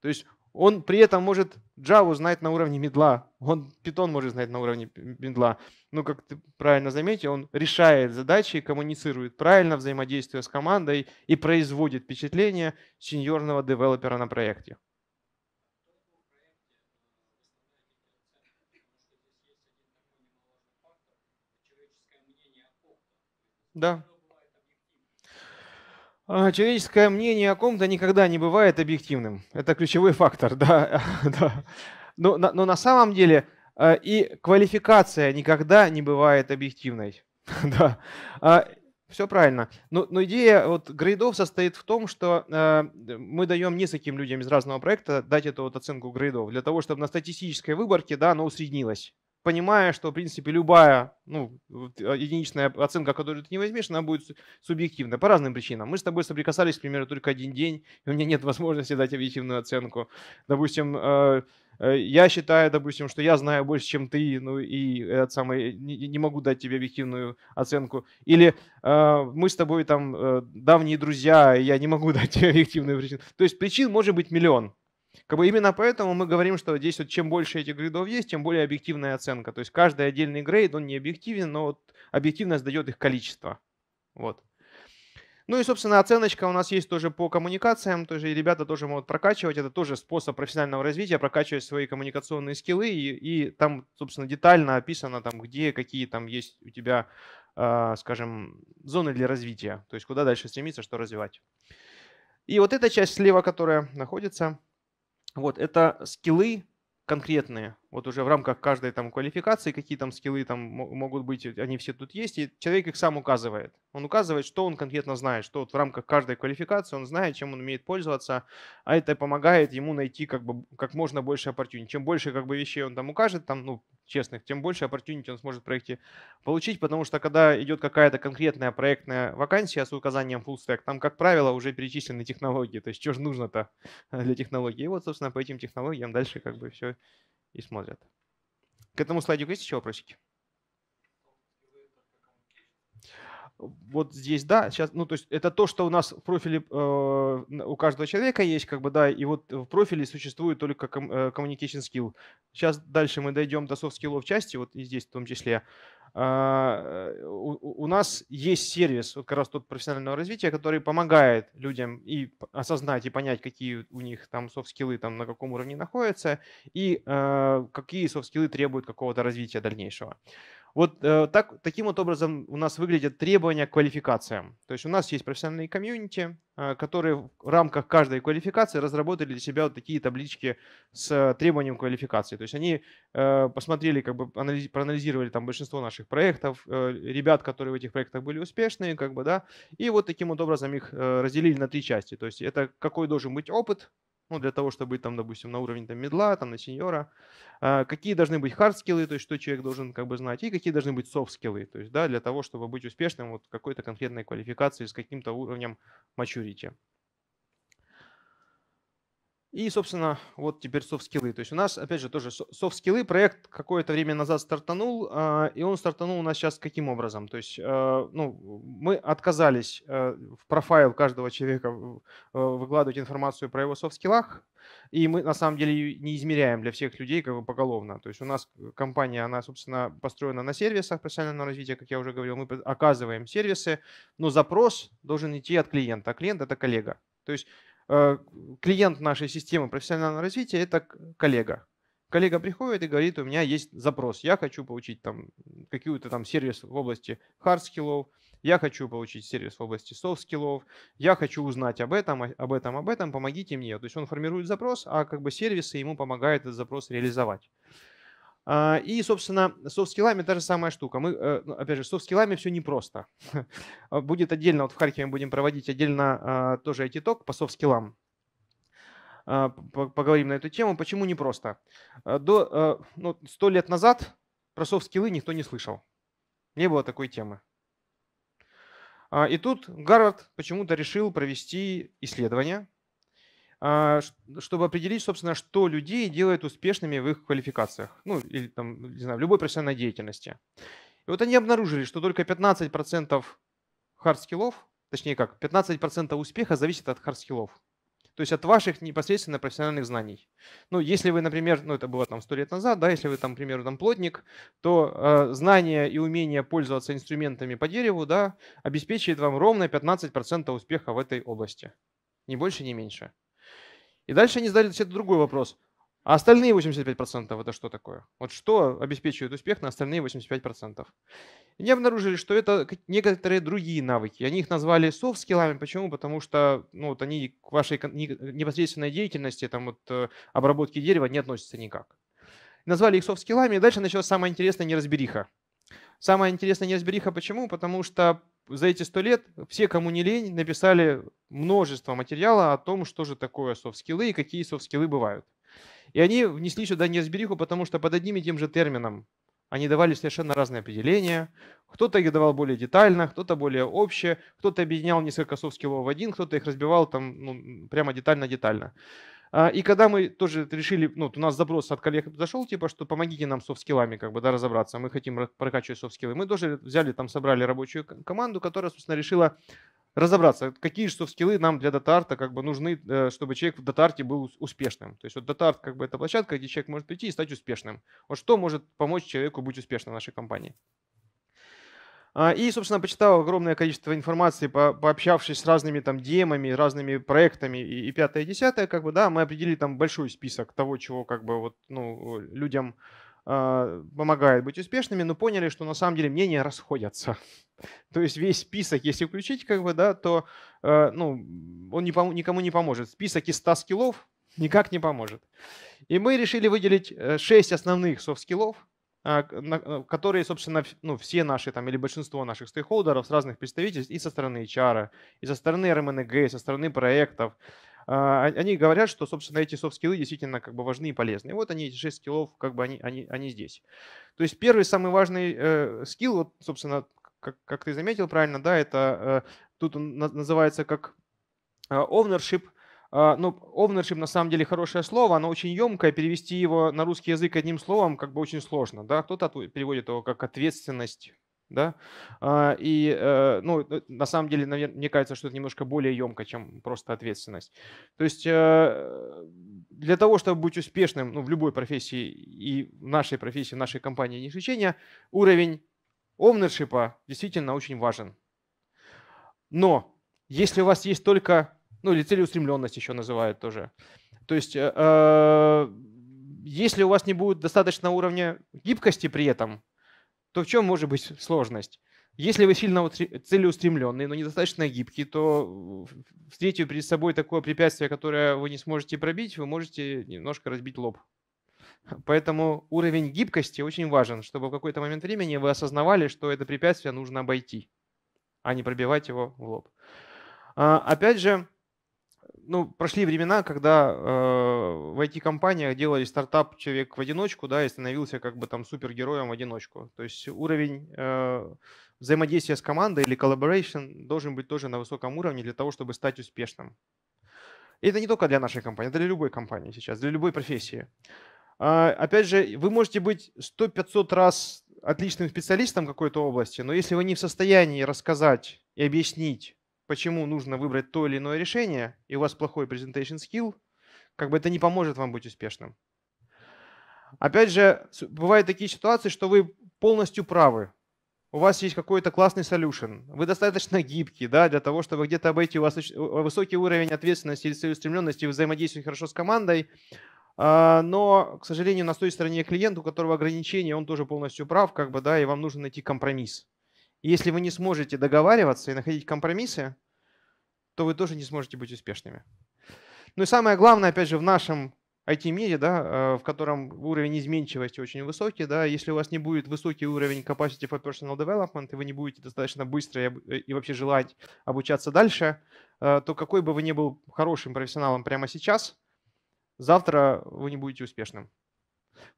То есть он при этом может Java знать на уровне медла, он Python может знать на уровне медла. Ну, как ты правильно заметил, он решает задачи, коммуницирует правильно, взаимодействуя с командой и производит впечатление сеньорного девелопера на проекте. Да. А, человеческое мнение о ком-то никогда не бывает объективным. Это ключевой фактор, [LAUGHS] да. да. Но, но на самом деле э, и квалификация никогда не бывает объективной. [LAUGHS] да. А, Все правильно. Но, но идея вот грейдов состоит в том, что э, мы даем нескольким людям из разного проекта дать эту вот оценку грейдов для того, чтобы на статистической выборке да, оно усреднилось понимая, что, в принципе, любая ну, э, единичная оценка, которую ты не возьмешь, она будет субъективна по разным причинам. Мы с тобой соприкасались, к примеру, только один день, и у меня нет возможности дать объективную оценку. Допустим, э, э, я считаю, допустим, что я знаю больше, чем ты, ну и этот самый, не, не могу дать тебе объективную оценку. Или э, мы с тобой там э, давние друзья, и я не могу [LAUGHS] дать тебе объективную причину. То есть причин может быть миллион. Как бы именно поэтому мы говорим, что здесь вот чем больше этих грейдов есть, тем более объективная оценка. То есть каждый отдельный грейд, он не объективен, но вот объективность дает их количество. Вот. Ну и, собственно, оценочка у нас есть тоже по коммуникациям. Тоже и ребята тоже могут прокачивать. Это тоже способ профессионального развития, прокачивать свои коммуникационные скиллы. И, и там, собственно, детально описано, там, где, какие там есть у тебя, э, скажем, зоны для развития. То есть куда дальше стремиться, что развивать. И вот эта часть слева, которая находится – вот, это скиллы конкретные, вот уже в рамках каждой там квалификации, какие там скиллы там могут быть, э, они все тут есть, и человек их сам указывает. Он указывает, что он конкретно знает, что вот в рамках каждой квалификации он знает, чем он умеет пользоваться, а это помогает ему найти как бы как можно больше opportunity. Чем больше как бы вещей он там укажет, там, ну, честных, тем больше opportunity он сможет в проекте получить, потому что когда идет какая-то конкретная проектная вакансия с указанием full stack, там, как правило, уже перечислены технологии, то есть что же нужно-то для технологии. И вот, собственно, по этим технологиям дальше как бы все и смотрят. К этому слайдику есть еще вопросики? вот здесь, да, сейчас, ну, то есть это то, что у нас в профиле э, у каждого человека есть, как бы, да, и вот в профиле существует только ком, э, communication skill. Сейчас дальше мы дойдем до soft skill части, вот и здесь в том числе. А, э, у, у нас есть сервис, вот как раз тот профессионального развития, который помогает людям и осознать, и понять, какие у них там софт-скиллы, там на каком уровне находятся, и э, какие софт-скиллы требуют какого-то развития дальнейшего. Вот э, так, таким вот образом у нас выглядят требования к квалификациям. То есть у нас есть профессиональные комьюнити, э, которые в рамках каждой квалификации разработали для себя вот такие таблички с э, требованием квалификации. То есть они э, посмотрели, как бы анализ, проанализировали там большинство наших проектов, э, ребят, которые в этих проектах были успешные, как бы, да, и вот таким вот образом их э, разделили на три части. То есть это какой должен быть опыт, ну, для того, чтобы быть там, допустим, на уровне там, медла, там, на сеньора, а, какие должны быть хард-скиллы, то есть что человек должен как бы знать, и какие должны быть софт-скиллы, то есть, да, для того, чтобы быть успешным вот какой-то конкретной квалификации с каким-то уровнем мачурити. И, собственно, вот теперь софт-скиллы. То есть у нас, опять же, тоже софт-скиллы. Проект какое-то время назад стартанул, а, и он стартанул у нас сейчас каким образом? То есть а, ну, мы отказались а, в профайл каждого человека выкладывать информацию про его софт-скиллах, и мы на самом деле не измеряем для всех людей как бы поголовно. То есть у нас компания, она, собственно, построена на сервисах профессионального развития, как я уже говорил, мы оказываем сервисы, но запрос должен идти от клиента, а клиент – это коллега. То есть Э, клиент нашей системы профессионального развития – это коллега. Коллега приходит и говорит, у меня есть запрос, я хочу получить там какую-то там сервис в области hard-скиллов, я хочу получить сервис в области софт-скиллов, я хочу узнать об этом, об этом, об этом, помогите мне. То есть он формирует запрос, а как бы сервисы ему помогают этот запрос реализовать. А, и, собственно, софт-скиллами та же самая штука. Мы, э, ну, опять же, софт-скиллами все непросто. [LAUGHS] А, будет отдельно, вот в Харькове мы будем проводить отдельно а, тоже IT-ток по софт-скиллам. Поговорим на эту тему. Почему непросто? До, э, ну, 100 лет назад про софт-скиллы никто не слышал. Не было такой темы. И тут Гарвард почему-то решил провести исследование – а, чтобы определить, собственно, что людей делает успешными в их квалификациях, ну, или там, не знаю, в любой профессиональной деятельности. И вот они обнаружили, что только 15% хардскиллов, точнее как, 15% успеха зависит от хардскиллов. То есть от ваших непосредственно профессиональных знаний. Ну, если вы, например, ну это было там сто лет назад, да, если вы там, к примеру, там плотник, то э, а, знание и умение пользоваться инструментами по дереву, да, обеспечивает вам ровно 15% успеха в этой области. Ни больше, ни меньше. И дальше они задали себе другой вопрос. А остальные 85% это что такое? Вот что обеспечивает успех на остальные 85%? И они обнаружили, что это некоторые другие навыки. Они их назвали софт-скиллами. Почему? Потому что ну, вот они к вашей непосредственной деятельности, там, вот, э, обработке дерева не относятся никак. Назвали их софт-скиллами, и дальше началась самая интересная неразбериха. Самая интересная неразбериха почему? Потому что за эти сто лет все, кому не лень, написали множество материала о том, что же такое софт-скиллы и какие софт-скиллы бывают. И они внесли сюда неразбериху, потому что под одним и тем же термином они давали совершенно разные определения. Кто-то их давал более детально, кто-то более общее, кто-то объединял несколько софт-скиллов в один, кто-то их разбивал там ну, прямо детально-детально. А, и когда мы тоже решили, ну, вот у нас запрос от коллег зашел, типа, что помогите нам софт-скиллами, как бы, да, разобраться, мы хотим прокачивать софт-скиллы. Мы тоже взяли, там, собрали рабочую команду, которая, собственно, решила разобраться, какие же софт-скиллы нам для датарта как бы нужны, э, чтобы человек в датарте был успешным. То есть вот датарт как бы это площадка, где человек может прийти и стать успешным. Вот что может помочь человеку быть успешным в нашей компании? А, и, собственно, почитал огромное количество информации, по, пообщавшись с разными там демами, разными проектами и, и пятое, и десятое, как бы, да, мы определили там большой список того, чего как бы вот, ну, людям э, помогает быть успешными, но поняли, что на самом деле мнения расходятся. [LAUGHS] То есть весь список, если включить, как бы, да, то, э, ну, он не пом- никому не поможет. Список из 100 скиллов никак не поможет. И мы решили выделить 6 э, основных софт-скиллов, а, а, которые, собственно, ну, все наши там или большинство наших стейкхолдеров с разных представительств и со стороны HR, и со стороны РМНГ, эм и со стороны проектов, а, они говорят, что, собственно, эти софт-скиллы действительно как бы важны и полезны. И вот они, эти шесть скиллов, как бы они, они, они здесь. То есть первый самый важный э, скилл, вот, собственно, как, как ты заметил правильно, да, это э, тут он называется как э, ownership – а, ну, ownership на самом деле хорошее слово, оно очень емкое, перевести его на русский язык одним словом как бы очень сложно, да, кто-то переводит его как ответственность, да, а, и, э, ну, э, на самом деле, мне кажется, что это немножко более емко, чем просто ответственность. То есть э, для того, чтобы быть успешным, ну, в любой профессии и в нашей профессии, в нашей компании не исключение, уровень ownership действительно очень важен. Но если у вас есть только ну, или целеустремленность еще называют тоже. То есть, э, э, если у вас не будет достаточно уровня гибкости при этом, то в чем может быть сложность? Если вы сильно целеустремленный, но недостаточно гибкий, то э, встретив перед собой такое препятствие, которое вы не сможете пробить, вы можете немножко разбить лоб. Поэтому уровень гибкости очень важен, чтобы в какой-то момент времени вы осознавали, что это препятствие нужно обойти, а не пробивать его в лоб. А, опять же, ну, прошли времена, когда э, в IT-компаниях делали стартап человек в одиночку, да, и становился как бы там супергероем в одиночку. То есть уровень э, взаимодействия с командой или collaboration должен быть тоже на высоком уровне для того, чтобы стать успешным. И это не только для нашей компании, это для любой компании сейчас, для любой профессии. Э, опять же, вы можете быть 100-500 раз отличным специалистом какой-то области, но если вы не в состоянии рассказать и объяснить, почему нужно выбрать то или иное решение, и у вас плохой presentation skill, как бы это не поможет вам быть успешным. Опять же, бывают такие ситуации, что вы полностью правы. У вас есть какой-то классный solution. Вы достаточно гибкий, да, для того, чтобы где-то обойти. У вас высокий уровень ответственности или целеустремленности, вы взаимодействуете хорошо с командой. А, но, к сожалению, на той стороне клиент, у которого ограничения, он тоже полностью прав, как бы, да, и вам нужно найти компромисс если вы не сможете договариваться и находить компромиссы, то вы тоже не сможете быть успешными. Ну и самое главное, опять же, в нашем IT-мире, да, э, в котором уровень изменчивости очень высокий, да, если у вас не будет высокий уровень capacity for personal development, и вы не будете достаточно быстро и э, вообще желать обучаться дальше, э, то какой бы вы ни был хорошим профессионалом прямо сейчас, завтра вы не будете успешным.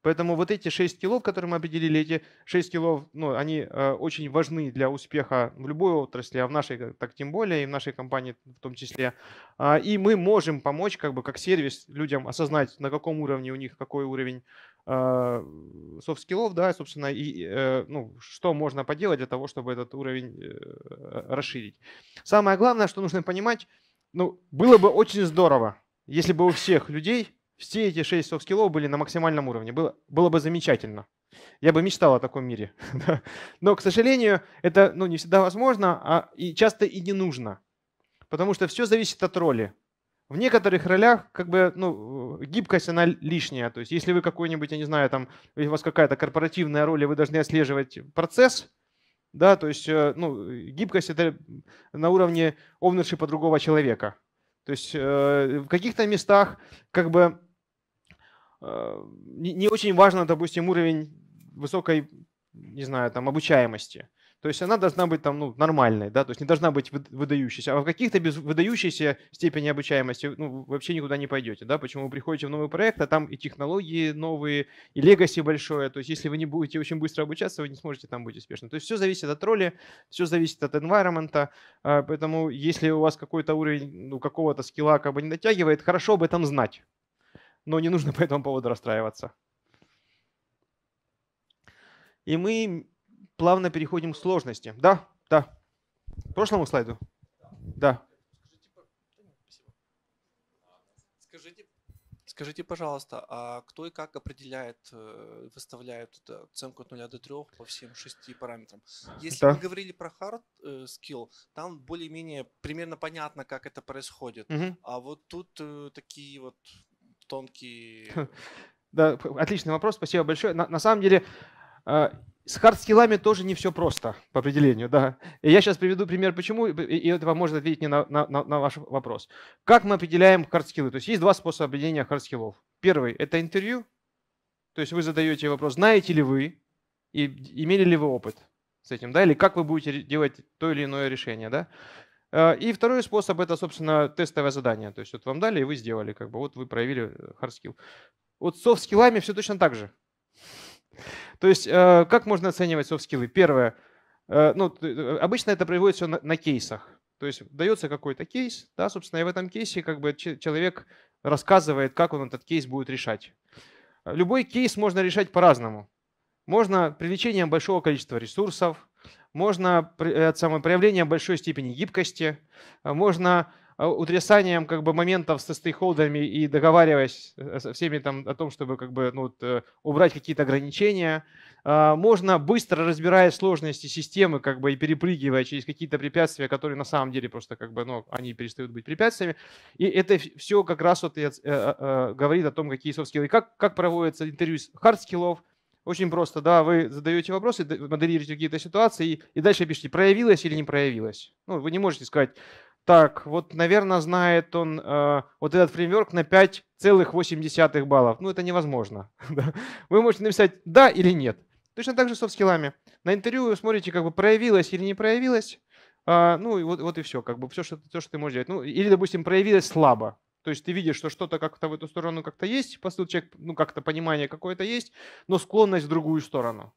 Поэтому вот эти 6 скиллов, которые мы определили, эти 6 скиллов, ну, они э, очень важны для успеха в любой отрасли, а в нашей э, так тем более, и в нашей компании в том числе. А, и мы можем помочь как бы как сервис людям осознать, на каком уровне у них какой уровень софт-скиллов, э, да, собственно, и э, ну, что можно поделать для того, чтобы этот уровень э, расширить. Самое главное, что нужно понимать, ну, было бы очень здорово, если бы у всех людей все эти 6 софт скиллов были на максимальном уровне. Было, было бы замечательно. Я бы мечтал о таком мире. [LAUGHS] Но, к сожалению, это ну, не всегда возможно, а и часто и не нужно. Потому что все зависит от роли. В некоторых ролях как бы ну, э, гибкость она лишняя. То есть если вы какой-нибудь, я не знаю, там, у вас какая-то корпоративная роль, и вы должны отслеживать процесс, да, то есть э, ну, гибкость это на уровне овнершипа другого человека. То есть э, в каких-то местах как бы Э, не, очень важно, допустим, уровень высокой, не знаю, там, обучаемости. То есть она должна быть там, ну, нормальной, да, то есть не должна быть выдающейся. А в каких-то без выдающейся степени обучаемости ну, вообще никуда не пойдете, да, почему вы приходите в новый проект, а там и технологии новые, и легаси большое, то есть если вы не будете очень быстро обучаться, вы не сможете там быть успешным. То есть все зависит от роли, все зависит от environment, э, поэтому если у вас какой-то уровень, ну, какого-то скилла как бы не дотягивает, хорошо об этом знать но не нужно [LAUGHS] по этому поводу расстраиваться. И мы плавно переходим к сложности. Да, да. К прошлому слайду? Да. Скажите, скажите, пожалуйста, а кто и как определяет, э, выставляет оценку от 0 до 3 по всем шести параметрам? Если да. мы говорили про hard э, skill, там более-менее примерно понятно, как это происходит. Угу. А вот тут э, такие вот тонкий... [LAUGHS] Да, отличный вопрос, спасибо большое. На, самом деле, э, с хардскиллами тоже не все просто по определению, да. И я сейчас приведу пример, почему, и, и это поможет ответить мне на, на, на ваш вопрос. Как мы определяем хардскиллы? То есть есть два способа определения хардскиллов. Первый – это интервью, то есть вы задаете вопрос, знаете ли вы и имели ли вы опыт с этим, да, или как вы будете делать то или иное решение, да. Э, и второй способ это, собственно, тестовое задание. То есть вот вам дали, и вы сделали, как бы вот вы проявили э, hard skill. Вот с софт-скиллами все точно так же. [LAUGHS] То есть э, как можно оценивать софт-скиллы? Первое. Ну, обычно это приводится на, на кейсах. То есть дается какой-то кейс, да, собственно, и в этом кейсе как бы человек рассказывает, как он этот кейс будет решать. Любой кейс можно решать по-разному. Можно привлечением большого количества ресурсов, можно э, это самое проявление большой степени гибкости, э, можно э, утрясанием как бы моментов со стейкхолдерами и договариваясь со всеми там о том, чтобы как бы ну, вот, убрать какие-то ограничения. Можно быстро разбирая сложности системы как бы и перепрыгивая через какие-то препятствия, которые на самом деле просто как бы ну, они перестают быть препятствиями. И это все как раз вот говорит о том, какие софт-скиллы, как, как проводится интервью с хард-скиллов, очень просто, да, вы задаете вопросы, моделируете какие-то ситуации и, и дальше пишите, проявилось или не проявилось. Ну, вы не можете сказать, так, вот, наверное, знает он э, вот этот фреймворк на 5,8 баллов. Ну, это невозможно. [LAUGHS] Вы можете написать «да» или «нет». Точно так же с софт-скиллами. На интервью вы смотрите, как бы проявилось или не проявилось. А, ну, и вот, вот и все, как бы все, что, то что ты можешь делать. Ну, или, допустим, проявилось слабо. То есть ты видишь, что что-то как-то в эту сторону как-то есть, посыл человек, ну как-то понимание какое-то есть, но склонность в другую сторону.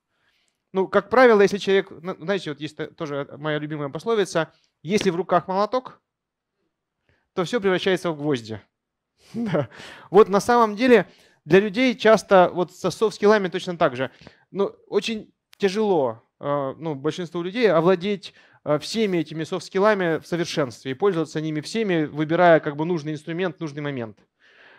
Ну, как правило, если человек, ну, знаете, вот есть тоже э, моя любимая пословица, если в руках молоток, то все превращается в гвозди. [LAUGHS] Да. Вот на самом деле для людей часто, вот со софт-скиллами точно так же, ну, очень тяжело э, ну, большинству людей овладеть Э, всеми этими софт-скиллами в совершенстве и пользоваться ними всеми, выбирая как бы нужный инструмент, нужный момент.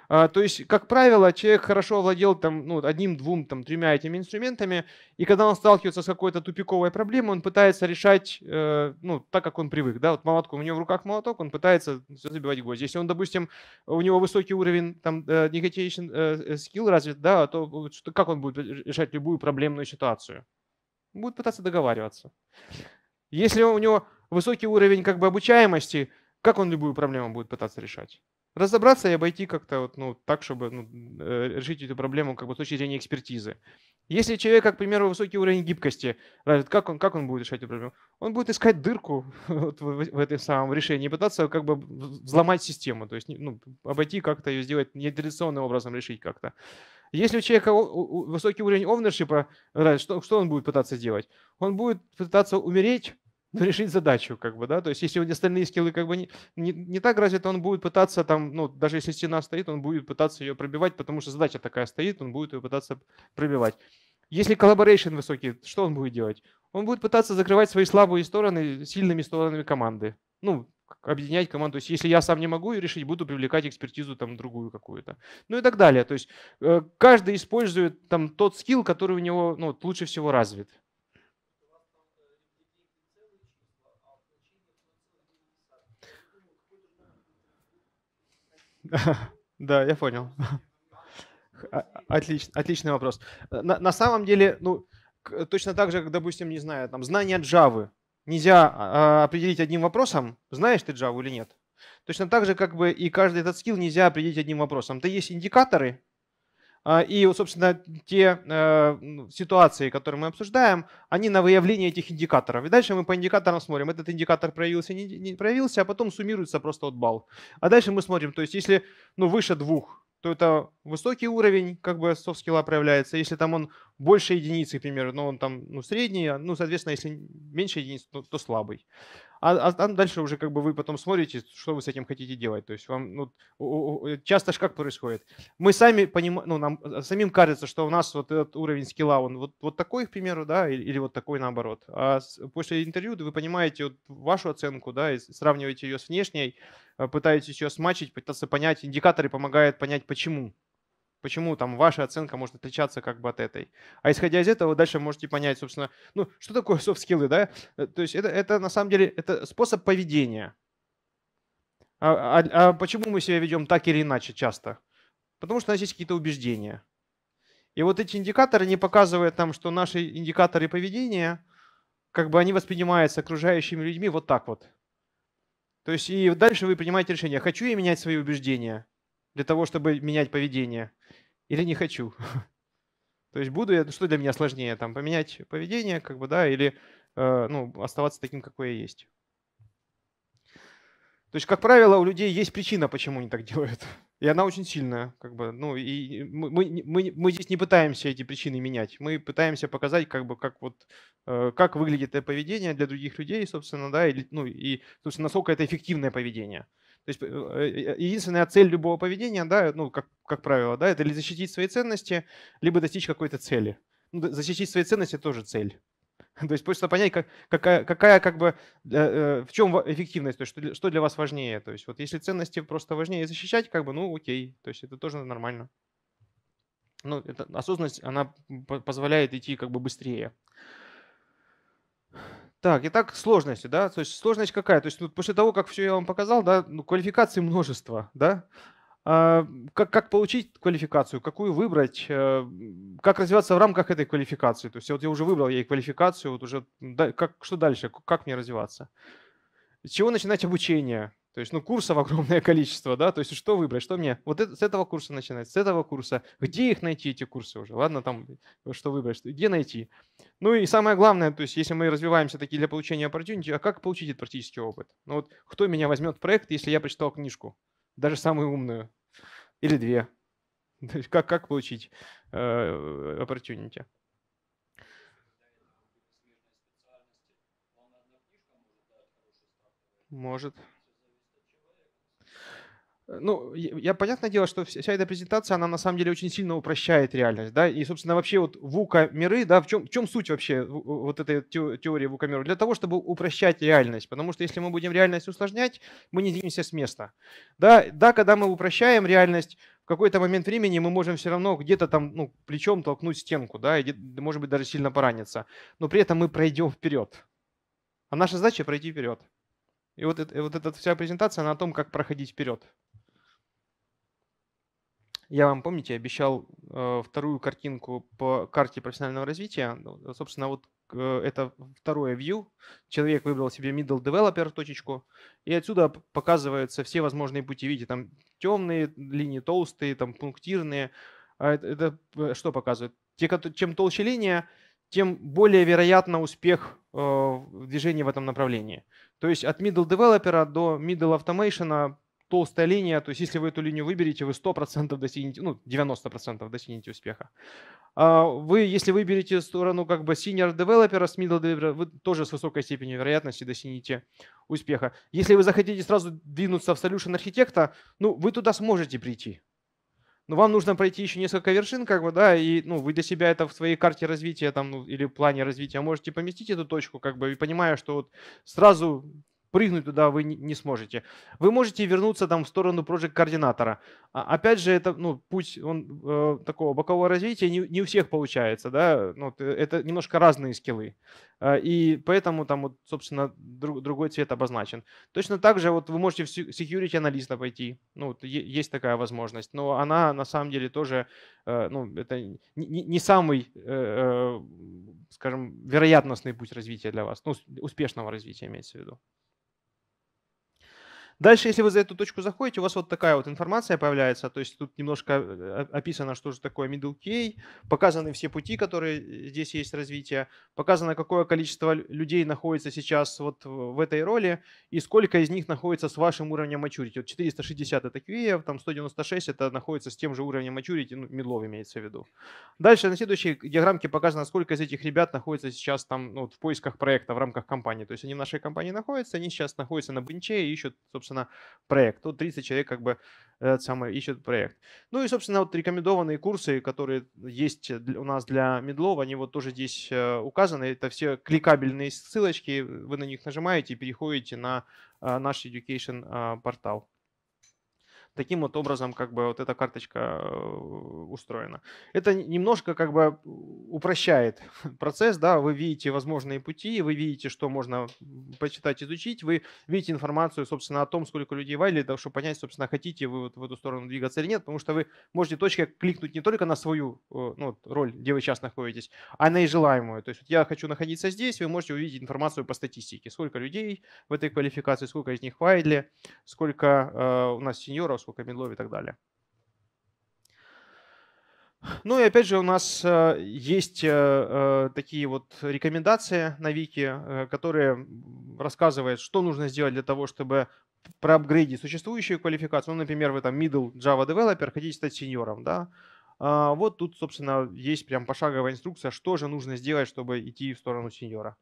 А, то есть, как правило, человек хорошо владел там, ну, одним, двум, там, тремя этими инструментами, и когда он сталкивается с какой-то тупиковой проблемой, он пытается решать э, ну, так, как он привык. Да? Вот молотку, у него в руках молоток, он пытается все забивать гвозди. Если он, допустим, у него высокий уровень там, э, negotiation э, skill э, развит, да, то как он будет решать любую проблемную ситуацию? Будет пытаться договариваться. Если у него высокий уровень как бы обучаемости, как он любую проблему будет пытаться решать? Разобраться и обойти как-то вот, ну, так, чтобы ну, э, решить эту проблему как бы с точки зрения экспертизы. Если человек, как, к примеру, высокий уровень гибкости, как он, как он будет решать эту проблему? Он будет искать дырку [LAUGHS] вот, в, в этом самом решении, пытаться как бы взломать систему, то есть ну, обойти как-то ее сделать нетрадиционным образом, решить как-то. Если у человека высокий уровень овнершипа, что, что он будет пытаться делать? Он будет пытаться умереть, но решить задачу, как бы, да, то есть если у него остальные скиллы как бы не, не, не так развиты, он будет пытаться там, ну, даже если стена стоит, он будет пытаться ее пробивать, потому что задача такая стоит, он будет ее пытаться пробивать. Если коллаборейшн высокий, что он будет делать? Он будет пытаться закрывать свои слабые стороны сильными сторонами команды. Ну, объединять команду. То есть если я сам не могу ее решить, буду привлекать экспертизу там другую какую-то. Ну и так далее. То есть э, каждый использует там тот скилл, который у него ну, лучше всего развит. [LAUGHS] Да, я понял. А, Отлично, отличный вопрос. Э, на, на самом деле, ну, точно так же, как, допустим, не знаю, там, знание Java нельзя а, а, определить одним вопросом, знаешь ты Java или нет. Точно так же, как бы и каждый этот скилл нельзя определить одним вопросом. то есть индикаторы, а, и, собственно, те э, ситуации, которые мы обсуждаем, они на выявление этих индикаторов. И дальше мы по индикаторам смотрим, этот индикатор проявился, не проявился, а потом суммируется просто от балл. А дальше мы смотрим, то есть если ну, выше двух, то это высокий уровень, как бы софт-скилла проявляется. Если там он больше единицы, к примеру, но он там ну, средний, а, ну, соответственно, если меньше единиц, то, то слабый. А, а, а дальше уже как бы вы потом смотрите, что вы с этим хотите делать. То есть вам ну, часто же как происходит? Мы сами понимаем, ну, нам э, самим кажется, что у нас вот этот уровень скилла, он вот, вот такой, к примеру, да, или, или вот такой наоборот. А после интервью вы понимаете вот вашу оценку, да, и сравниваете ее с внешней, а, пытаетесь ее смачить, пытаться понять, индикаторы помогают понять, почему почему там ваша оценка может отличаться как бы от этой. А исходя из этого, вы дальше можете понять, собственно, ну, что такое софт-скиллы, [LAUGHS] да? Э, то есть это, это на самом деле это способ поведения. А, а, а почему мы себя ведем так или иначе часто? Потому что у нас есть какие-то убеждения. И вот эти индикаторы не показывают нам, что наши индикаторы поведения, как бы они воспринимаются окружающими людьми вот так вот. То есть и дальше вы принимаете решение, хочу я менять свои убеждения – для того, чтобы менять поведение, или не хочу. [LAUGHS] То есть буду я, что для меня сложнее, там, поменять поведение, как бы, да, или э, ну, оставаться таким, какой я есть. То есть, как правило, у людей есть причина, почему они так делают. [LAUGHS] И она очень сильная, как бы, ну, и мы, мы, мы, мы здесь не пытаемся эти причины менять. Мы пытаемся показать, как бы, как вот, э, как выглядит это поведение для других людей, собственно, да, и, ну, и, собственно, насколько это эффективное поведение. То есть э, э, единственная цель любого поведения, да, ну, как, как правило, да, это или защитить свои ценности, либо достичь какой-то цели. Ну, защитить свои ценности тоже цель. [LAUGHS] То есть просто понять, как, какая, какая как бы, э, э в чем эффективность, то есть что, что для вас важнее. То есть вот если ценности просто важнее защищать, как бы, ну окей, то есть это тоже нормально. Ну, это, осознанность, она позволяет идти как бы быстрее. Так, итак, сложности, да? То есть сложность какая? То есть ну, после того, как все я вам показал, да, ну, квалификаций множество, да? А, как, как получить квалификацию, какую выбрать, а, как развиваться в рамках этой квалификации? То есть вот я уже выбрал ей квалификацию, вот уже да, как, что дальше, как мне развиваться? С чего начинать обучение? То есть, ну, курсов огромное [LAUGHS] количество, да, то есть что выбрать, что мне? Вот это, с этого курса начинать, с этого курса. Где их найти, эти курсы уже? Ладно, там, что выбрать, что, где найти? Ну и самое главное, то есть если мы развиваемся такие для получения opportunity, а как получить этот практический опыт? Ну вот кто меня возьмет в проект, если я прочитал книжку? Даже самую умную. Или две. [LAUGHS] То есть как, как получить э, opportunity? Может. Э, ну, я понятное дело, что вся эта презентация, она на самом деле очень сильно упрощает реальность, да, и, собственно, вообще вот вука миры, да, в чем, в чем суть вообще вот этой теории вука мира? Для того, чтобы упрощать реальность, потому что если мы будем реальность усложнять, мы не двинемся с места, да, да, когда мы упрощаем реальность, в какой-то момент времени мы можем все равно где-то там ну, плечом толкнуть стенку, да, и, может быть, даже сильно пораниться, но при этом мы пройдем вперед, а наша задача пройти вперед. И вот, и вот эта вся презентация, она о том, как проходить вперед. Я вам, помните, обещал э, вторую картинку по карте профессионального развития. Ну, собственно, вот э, это второе view. Человек выбрал себе middle developer точечку, и отсюда показываются все возможные пути. Видите, там темные линии, толстые, там пунктирные. А это, это э, что показывает? Те, чем толще линия, тем более вероятно успех э, в движении в этом направлении. То есть от middle developer до middle automation толстая линия, то есть если вы эту линию выберете, вы 100% достигнете, ну, 90% достигнете успеха. А вы, если выберете сторону как бы senior developer с middle developer, вы тоже с высокой степенью вероятности достигнете успеха. Если вы захотите сразу двинуться в solution архитекта, ну, вы туда сможете прийти. Но вам нужно пройти еще несколько вершин, как бы, да, и ну, вы для себя это в своей карте развития там, ну, или плане развития можете поместить эту точку, как бы, и понимая, что вот сразу прыгнуть туда вы не сможете. Вы можете вернуться там в сторону Project координатора. А, опять же, это ну, путь он, э, такого бокового развития не, не у всех получается. Да? Ну, это немножко разные скиллы. Э, и поэтому там, вот, собственно, друг, другой цвет обозначен. Точно так же вот, вы можете в security аналиста пойти. Ну, вот, есть такая возможность. Но она на самом деле тоже э, ну, это не, не самый, э, э, скажем, вероятностный путь развития для вас. Ну, успешного развития имеется в виду. Дальше, если вы за эту точку заходите, у вас вот такая вот информация появляется. То есть тут немножко э, описано, что же такое middle key, показаны все пути, которые э, здесь есть развитие, показано, какое количество людей находится сейчас вот в этой роли и сколько из них находится с вашим уровнем maturity. Вот 460 это QE, там 196 это находится с тем же уровнем maturity, ну, middle имеется в виду. Дальше на следующей диаграммке показано, сколько из этих ребят находится сейчас там ну, вот в поисках проекта в рамках компании. То есть они в нашей компании находятся, они сейчас находятся на бенче и ищут, собственно, собственно, проект. Тут 30 человек как бы э, этот самый ищет проект. Ну и, собственно, вот рекомендованные курсы, которые есть у нас для медлов, они вот тоже здесь э, указаны. Это все кликабельные ссылочки, вы на них нажимаете и переходите на э, наш education портал таким вот образом как бы вот эта карточка э, устроена. Это немножко как бы упрощает [LAUGHS] процесс, да, вы видите возможные пути, вы видите, что можно почитать, изучить, вы видите информацию, собственно, о том, сколько людей вайли, да, чтобы понять, собственно, хотите вы вот в эту сторону двигаться или нет, потому что вы можете точкой кликнуть не только на свою э, ну, роль, где вы сейчас находитесь, а на и желаемую. То есть вот я хочу находиться здесь, вы можете увидеть информацию по статистике, сколько людей в этой квалификации, сколько из них вайли, сколько э, у нас сеньоров, сколько медлов и так далее. Ну и опять же у нас э, есть э, э, такие вот рекомендации на Вики, которые рассказывают, что нужно сделать для того, чтобы проапгрейдить существующую квалификацию. Ну, например, вы там middle Java developer, хотите стать сеньором, да? А, вот тут, собственно, есть прям пошаговая инструкция, что же нужно сделать, чтобы идти в сторону сеньора.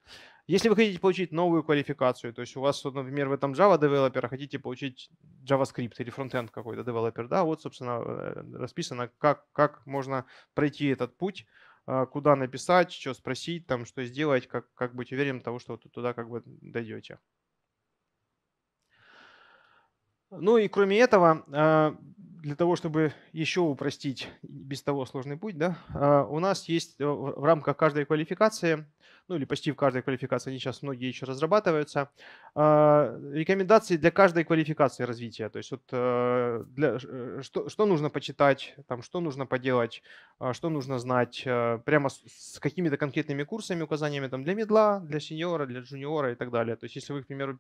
Если вы хотите получить новую квалификацию, то есть у вас, например, в этом Java девелопера хотите получить JavaScript или фронтенд какой-то девелопер, да, вот, собственно, э, расписано, как, как можно пройти этот путь, а, куда написать, что спросить, там, что сделать, как, как быть уверенным того, что вы туда как бы дойдете. Ну и кроме этого, а, для того, чтобы еще упростить без того сложный путь, да, а, у нас есть э, в рамках каждой квалификации, ну или почти в каждой квалификации, они сейчас многие еще разрабатываются, а, рекомендации для каждой квалификации развития. То есть вот э, для, э, что, что нужно почитать, там, что нужно поделать, а, что нужно знать, прямо с, с какими-то конкретными курсами, указаниями там, для медла, для сеньора, для джуниора и так далее. То есть если вы, к примеру,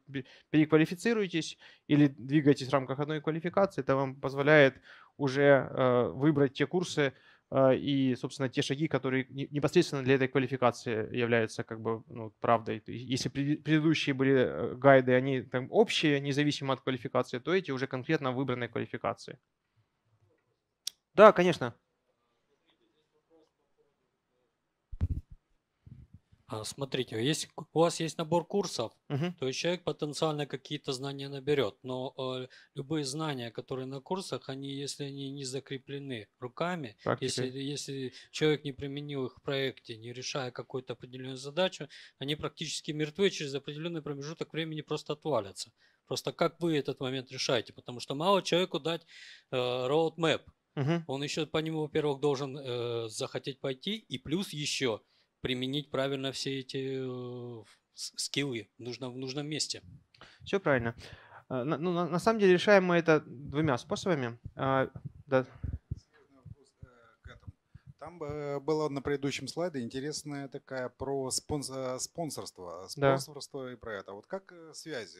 переквалифицируетесь или двигаетесь в рамках одной квалификации, это вам позволяет позволяет уже э, выбрать те курсы э, и, собственно, те шаги, которые непосредственно для этой квалификации являются как бы ну, правдой. Если предыдущие были э, гайды, они там общие, независимо от квалификации, то эти уже конкретно выбранные квалификации. Да, конечно. А, смотрите, если у вас есть набор курсов, угу. то человек потенциально какие-то знания наберет, но э, любые знания, которые на курсах, они, если они не закреплены руками, если, если человек не применил их в проекте, не решая какую-то определенную задачу, они практически мертвы через определенный промежуток времени просто отвалятся. Просто как вы этот момент решаете, потому что мало человеку дать э, roadmap, угу. он еще по нему, во-первых, должен э, захотеть пойти, и плюс еще – применить правильно все эти э, скиллы нужно в нужном месте. Все правильно. Э, на, ну, на, на самом деле решаем мы это двумя способами. А, да. Там э, было на предыдущем слайде интересная такая про спонсорство, э, спонсорство да. и про это. А вот как э, связь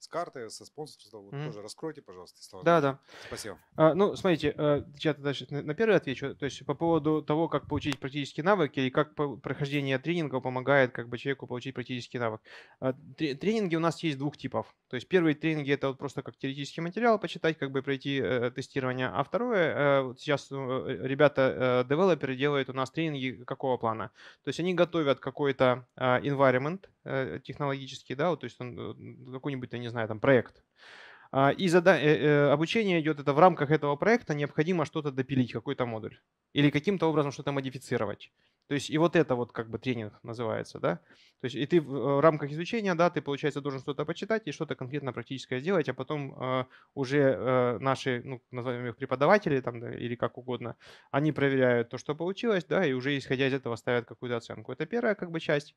с картой, со спонсорством, mm-hmm. тоже раскройте, пожалуйста. слова. да, да. Спасибо. А, ну, смотрите, я дальше на первый отвечу. То есть по поводу того, как получить практические навыки и как прохождение тренинга помогает как бы человеку получить практический навык. А, тренинги у нас есть двух типов. То есть первые тренинги это вот просто как теоретический материал почитать, как бы пройти тестирование. А второе, вот сейчас ребята девелоперы делают у нас тренинги какого плана? То есть они готовят какой-то а, environment э, технологический, да, то есть э, какой-нибудь, я не знаю, там проект. А, и зада- э, обучение идет это в рамках этого проекта, необходимо что-то допилить, какой-то модуль. Или каким-то образом что-то модифицировать. То есть и вот это вот как бы тренинг называется, да. То есть и ты в э, рамках изучения, да, ты, получается, должен что-то почитать и что-то конкретно практическое сделать, а потом э, уже э, наши, ну, назовем их преподаватели там да, или как угодно, они проверяют то, что получилось, да, и уже исходя из этого ставят какую-то оценку. Это первая как бы часть.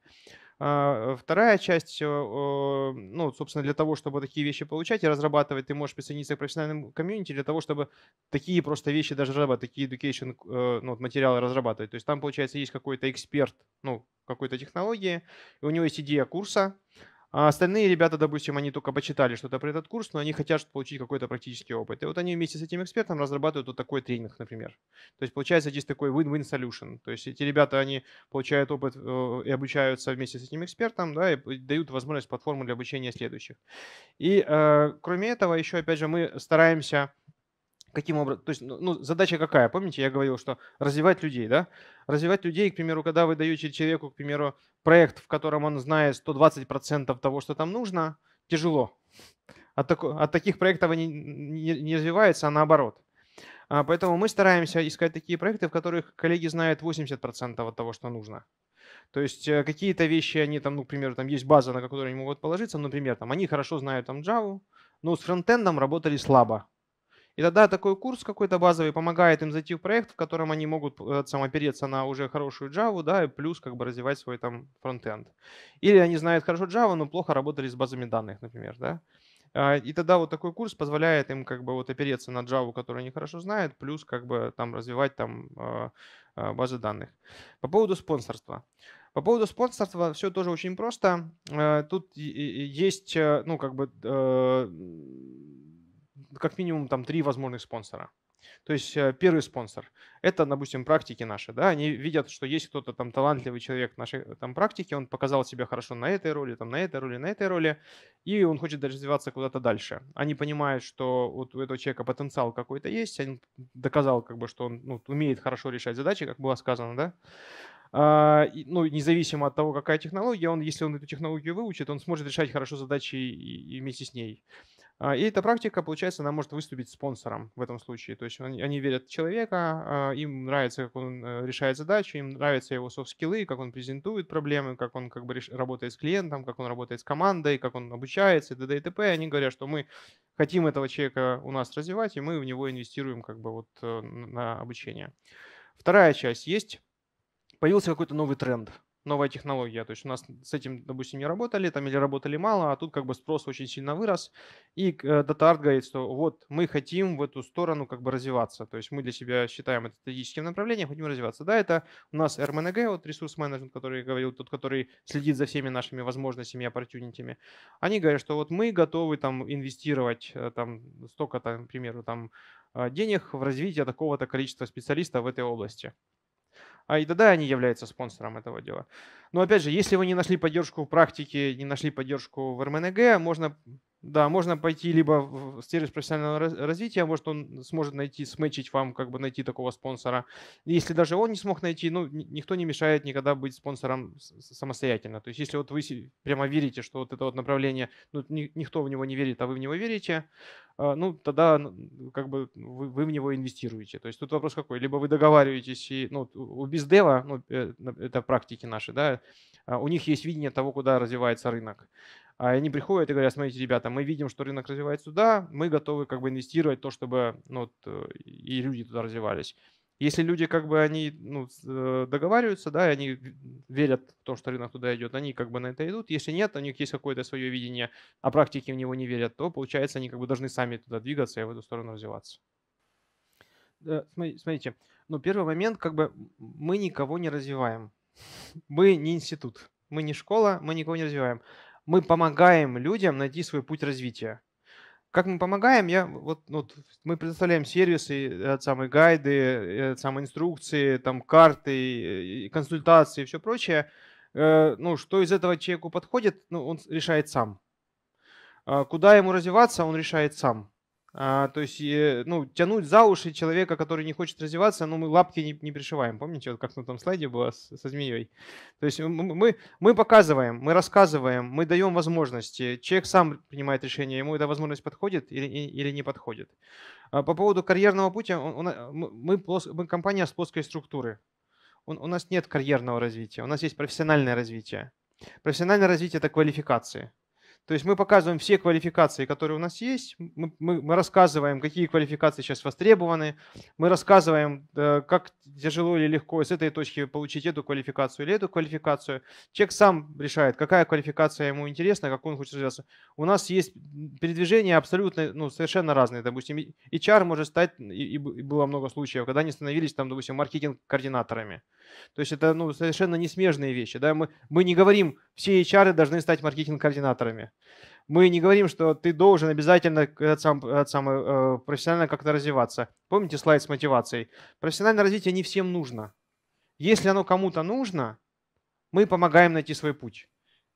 А, вторая часть, э, ну, собственно, для того, чтобы такие вещи получать и разрабатывать, ты можешь присоединиться к профессиональным комьюнити для того, чтобы такие просто вещи даже разрабатывать, такие education э, ну, материалы разрабатывать. То есть там, получается, есть какой-то эксперт, ну, какой-то технологии, и у него есть идея курса, а остальные ребята, допустим, они только почитали что-то про этот курс, но они хотят получить какой-то практический опыт. И вот они вместе с этим экспертом разрабатывают вот такой тренинг, например. То есть получается здесь такой win-win solution. То есть эти ребята, они получают опыт э, и обучаются вместе с этим экспертом, да, и дают возможность платформу для обучения следующих. И э, кроме этого, еще, опять же, мы стараемся каким образом, то есть, ну, ну, задача какая? Помните, я говорил, что развивать людей, да? Развивать людей, к примеру, когда вы даете человеку, к примеру, проект, в котором он знает 120% того, что там нужно, тяжело. От, так, от таких проектов они не, не развиваются, а наоборот. А, поэтому мы стараемся искать такие проекты, в которых коллеги знают 80% от того, что нужно. То есть э, какие-то вещи, они там, ну, к примеру, там есть база, на которую они могут положиться, например, там они хорошо знают там Java, но с фронтендом работали слабо, и тогда такой курс какой-то базовый помогает им зайти в проект, в котором они могут э, сам опереться на уже хорошую Java, да, и плюс как бы развивать свой там фронтенд. Или они знают хорошо Java, но плохо работали с базами данных, например, да. А, и тогда вот такой курс позволяет им как бы вот опереться на Java, которую они хорошо знают, плюс как бы там развивать там а, а, базы данных. По поводу спонсорства. По поводу спонсорства все тоже очень просто. Э, тут есть, э, ну, как бы как минимум там три возможных спонсора. То есть э, первый спонсор – это, допустим, практики наши. Да? Они видят, что есть кто-то там талантливый человек в нашей э, там, практике, он показал себя хорошо на этой роли, там, на этой роли, на этой роли, и он хочет развиваться куда-то дальше. Они понимают, что вот у этого человека потенциал какой-то есть, он доказал, как бы, что он ну, умеет хорошо решать задачи, как было сказано, да? А, ну, независимо от того, какая технология, он, если он эту технологию выучит, он сможет решать хорошо задачи и, и вместе с ней. А, и эта практика, получается, она может выступить спонсором в этом случае. То есть они, верят в человека, а, им нравится, как он э, решает задачи, им нравятся его софт-скиллы, как он презентует проблемы, как он как бы работает с клиентом, как он работает с командой, как он обучается, и т.д. и т.п. Они говорят, что мы хотим этого человека у нас развивать, и мы в него инвестируем как бы вот э, на обучение. Вторая часть есть. Появился какой-то новый тренд – новая технология. То есть у нас с этим, допустим, не работали, там или работали мало, а тут как бы спрос очень сильно вырос. И э, DataArt говорит, что вот мы хотим в эту сторону как бы развиваться. То есть мы для себя считаем это стратегическим направлением, хотим развиваться. Да, это у нас RMNG, вот ресурс менеджмент, который говорил, тот, который следит за всеми нашими возможностями и оппортюнитями. Они говорят, что вот мы готовы там инвестировать э, там столько, там, к примеру, там э, денег в развитие такого-то количества специалистов в этой области а и тогда они являются спонсором этого дела. Но опять же, если вы не нашли поддержку в практике, не нашли поддержку в РМНГ, эм можно да, можно пойти либо в сервис профессионального развития, может он сможет найти, сметчить вам, как бы найти такого спонсора. Если даже он не смог найти, ну, никто не мешает никогда быть спонсором самостоятельно. То есть если вот вы прямо верите, что вот это вот направление, ну, никто в него не верит, а вы в него верите, э, ну, тогда ну, как бы вы, вы в него инвестируете. То есть тут вопрос какой, либо вы договариваетесь, и, ну, у бездева, ну, э, это практики наши, да, а у них есть видение того, куда развивается рынок. А они приходят и говорят, смотрите, ребята, мы видим, что рынок развивается сюда, мы готовы как бы инвестировать то, чтобы ну, вот, э, и люди туда развивались. Если люди как бы они ну, э, договариваются, да, и они верят в то, что рынок туда идет, они как бы на это идут. Если нет, у них есть какое-то свое видение, а практики в него не верят, то получается они как бы должны сами туда двигаться и в эту сторону развиваться. Да, смотрите, ну первый момент, как бы мы никого не развиваем. [LAUGHS] Мы не институт, мы не школа, мы никого не развиваем мы помогаем людям найти свой путь развития. Как мы помогаем? Я, вот, ну, вот, мы предоставляем сервисы, э, самые гайды, э, самые инструкции, там, карты, э, консультации и все прочее. Ну, что из этого человеку подходит, ну, он решает сам. А куда ему развиваться, он решает сам. А, то есть, э, ну, тянуть за уши человека, который не хочет развиваться, ну, мы лапки не, не пришиваем. Помните, вот как на том слайде было с, со змеей? То есть мы, мы показываем, мы рассказываем, мы даем возможности. Человек сам принимает решение, ему эта возможность подходит или, или не подходит. А по поводу карьерного пути, он, он, э, мы, мы компания с плоской структуры. У, у нас нет карьерного развития, у нас есть профессиональное развитие. Профессиональное развитие – это квалификации. То есть мы показываем все квалификации, которые у нас есть, мы, мы, мы рассказываем, какие квалификации сейчас востребованы, мы рассказываем, э, как тяжело или легко с этой точки получить эту квалификацию или эту квалификацию. Человек сам решает, какая квалификация ему интересна, как он хочет развиваться. У нас есть передвижения абсолютно, ну, совершенно разные. Допустим, HR может стать, и, и было много случаев, когда они становились, там, допустим, маркетинг-координаторами. То есть это ну, совершенно не смежные вещи. Да? Мы, мы не говорим, все HR должны стать маркетинг-координаторами. Мы не говорим, что ты должен обязательно этот сам, этот самый, э, профессионально как-то развиваться. Помните слайд с мотивацией? Профессиональное развитие не всем нужно. Если оно кому-то нужно, мы помогаем найти свой путь.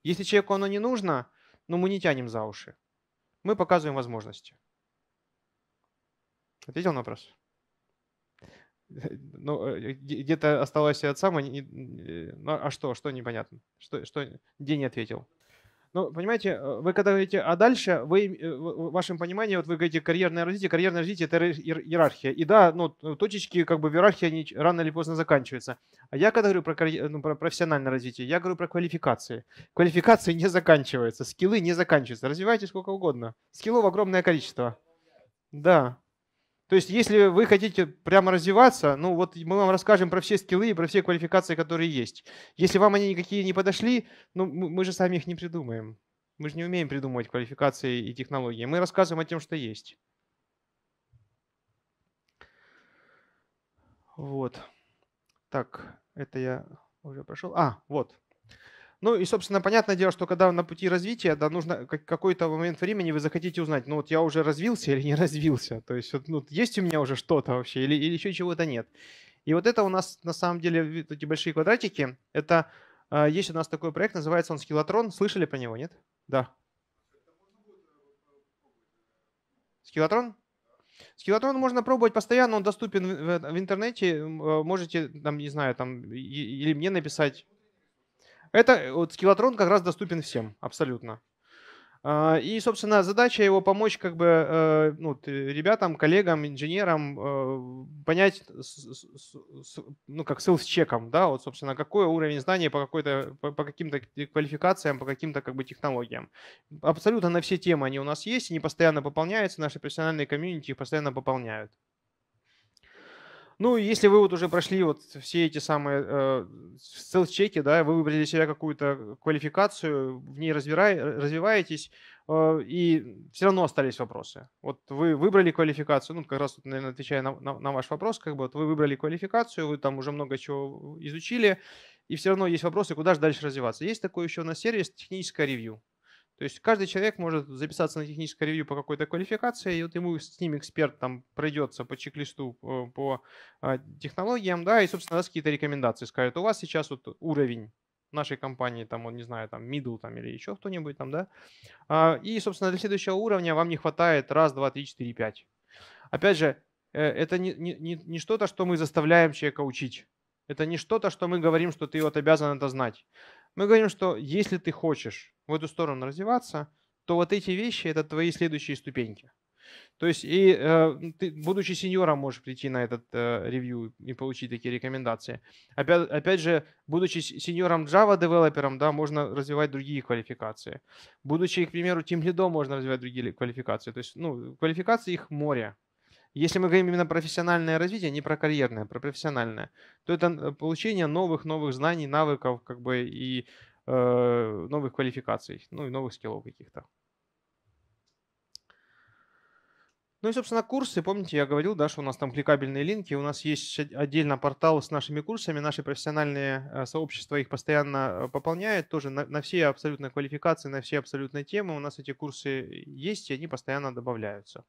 Если человеку оно не нужно, ну мы не тянем за уши. Мы показываем возможности. Ответил на вопрос? [LAUGHS] ну, э, э, где-то осталось от самой. Ну, а что? Что непонятно? Что, что где не ответил? Ну, понимаете, э, вы когда говорите, а дальше, вы, в вашем понимании, вот вы говорите карьерное развитие, карьерное развитие – это иерархия. И да, ну, точечки как бы в иерархии, они рано или поздно заканчиваются. А я когда говорю про, карьер, ну, про профессиональное развитие, я говорю про квалификации. Квалификации не заканчиваются, скиллы не заканчиваются. развивайте сколько угодно. Скиллов огромное количество. Да. То есть, если вы хотите прямо развиваться, ну вот мы вам расскажем про все скиллы и про все квалификации, которые есть. Если вам они никакие не подошли, ну мы же сами их не придумаем. Мы же не умеем придумывать квалификации и технологии. Мы рассказываем о том, что есть. Вот. Так, это я уже прошел. А, вот. Ну и, собственно, понятное дело, что когда на пути развития, да, нужно какой-то момент времени вы захотите узнать, ну вот я уже развился или не [LAUGHS] развился, то есть вот, ну, есть у меня уже что-то вообще или, или еще чего-то нет. И вот это у нас на самом деле эти большие квадратики, это а, есть у нас такой проект, называется он Скиллатрон. Слышали про него, нет? Да. Скиллатрон? Скелетрон можно пробовать постоянно, он доступен в, в интернете. А, можете, там, не знаю, там, или мне написать. Это э, вот скиллотрон как раз доступен всем, абсолютно. А, и, собственно, задача его помочь как бы э, ну, э, ребятам, коллегам, инженерам понять, ну, как с чеком да, вот, собственно, какой уровень знаний по, какой-то, по каким-то квалификациям, по каким-то как бы технологиям. Абсолютно на все темы они у нас есть, они постоянно пополняются, наши профессиональные комьюнити их постоянно пополняют. Ну, если вы вот уже прошли вот все эти самые э, чеки да, вы выбрали для себя какую-то квалификацию, в ней развирай, развиваетесь, э, и все равно остались вопросы. Вот вы выбрали квалификацию, ну, как раз, наверное, отвечая на, на, на ваш вопрос, как бы вот вы выбрали квалификацию, вы там уже много чего изучили, и все равно есть вопросы, куда же дальше развиваться. Есть такой еще у нас сервис техническое ревью. То есть каждый человек может записаться на техническое ревью по какой-то квалификации, и вот ему с ним эксперт там пройдется по чек-листу, э, по а, технологиям, да, и, собственно, даст какие-то рекомендации. Скажет, у вас сейчас вот уровень нашей компании, там, он, не знаю, там, middle там, или еще кто-нибудь там, да. А, и, собственно, для следующего уровня вам не хватает раз, два, три, четыре, пять. Опять же, э, это не, не, не что-то, что мы заставляем человека учить. Это не что-то, что мы говорим, что ты вот обязан это знать. Мы говорим, что если ты хочешь в эту сторону развиваться, то вот эти вещи – это твои следующие ступеньки. То есть и э, ты, будучи сеньором, можешь прийти на этот э, ревью и получить такие рекомендации. Опять, опять же, будучи сеньором Java девелопером, да, можно развивать другие квалификации. Будучи, к примеру, тим лидом, можно развивать другие квалификации. То есть, ну, квалификации их море. Если мы говорим именно профессиональное развитие, не про карьерное, про профессиональное, то это э, получение новых-новых знаний, навыков как бы и э, новых квалификаций, ну и новых скиллов каких-то. Ну и, собственно, курсы. Помните, я говорил, да, что у нас там кликабельные линки. У нас есть отдельно портал с нашими курсами. Наши профессиональные э, сообщества их постоянно э, пополняют. Тоже на, на все абсолютные квалификации, на все абсолютные темы. У нас эти курсы есть, и они постоянно добавляются.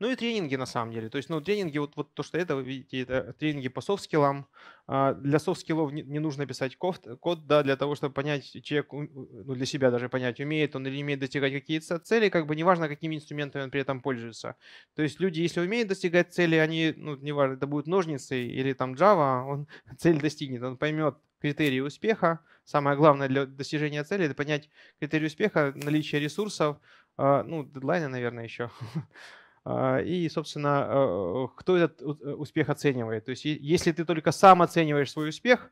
Ну и тренинги на самом деле. То есть, ну, тренинги, вот, вот то, что это, вы видите, это тренинги по софт-скиллам. А, для софт-скиллов не, нужно писать код, код, да, для того, чтобы понять, человек, ну, для себя даже понять, умеет он или не умеет достигать какие-то цели, как бы неважно, какими инструментами он при этом пользуется. То есть люди, если умеют достигать цели, они, ну, неважно, это будут ножницы или там Java, он [LAUGHS] цель достигнет, он поймет, критерии успеха. Самое главное для достижения цели – это понять критерии успеха, наличие ресурсов, а, ну, дедлайна, наверное, еще. [LAUGHS] А, и, собственно, а, а, кто этот э, успех оценивает? То есть если ты только сам оцениваешь свой успех,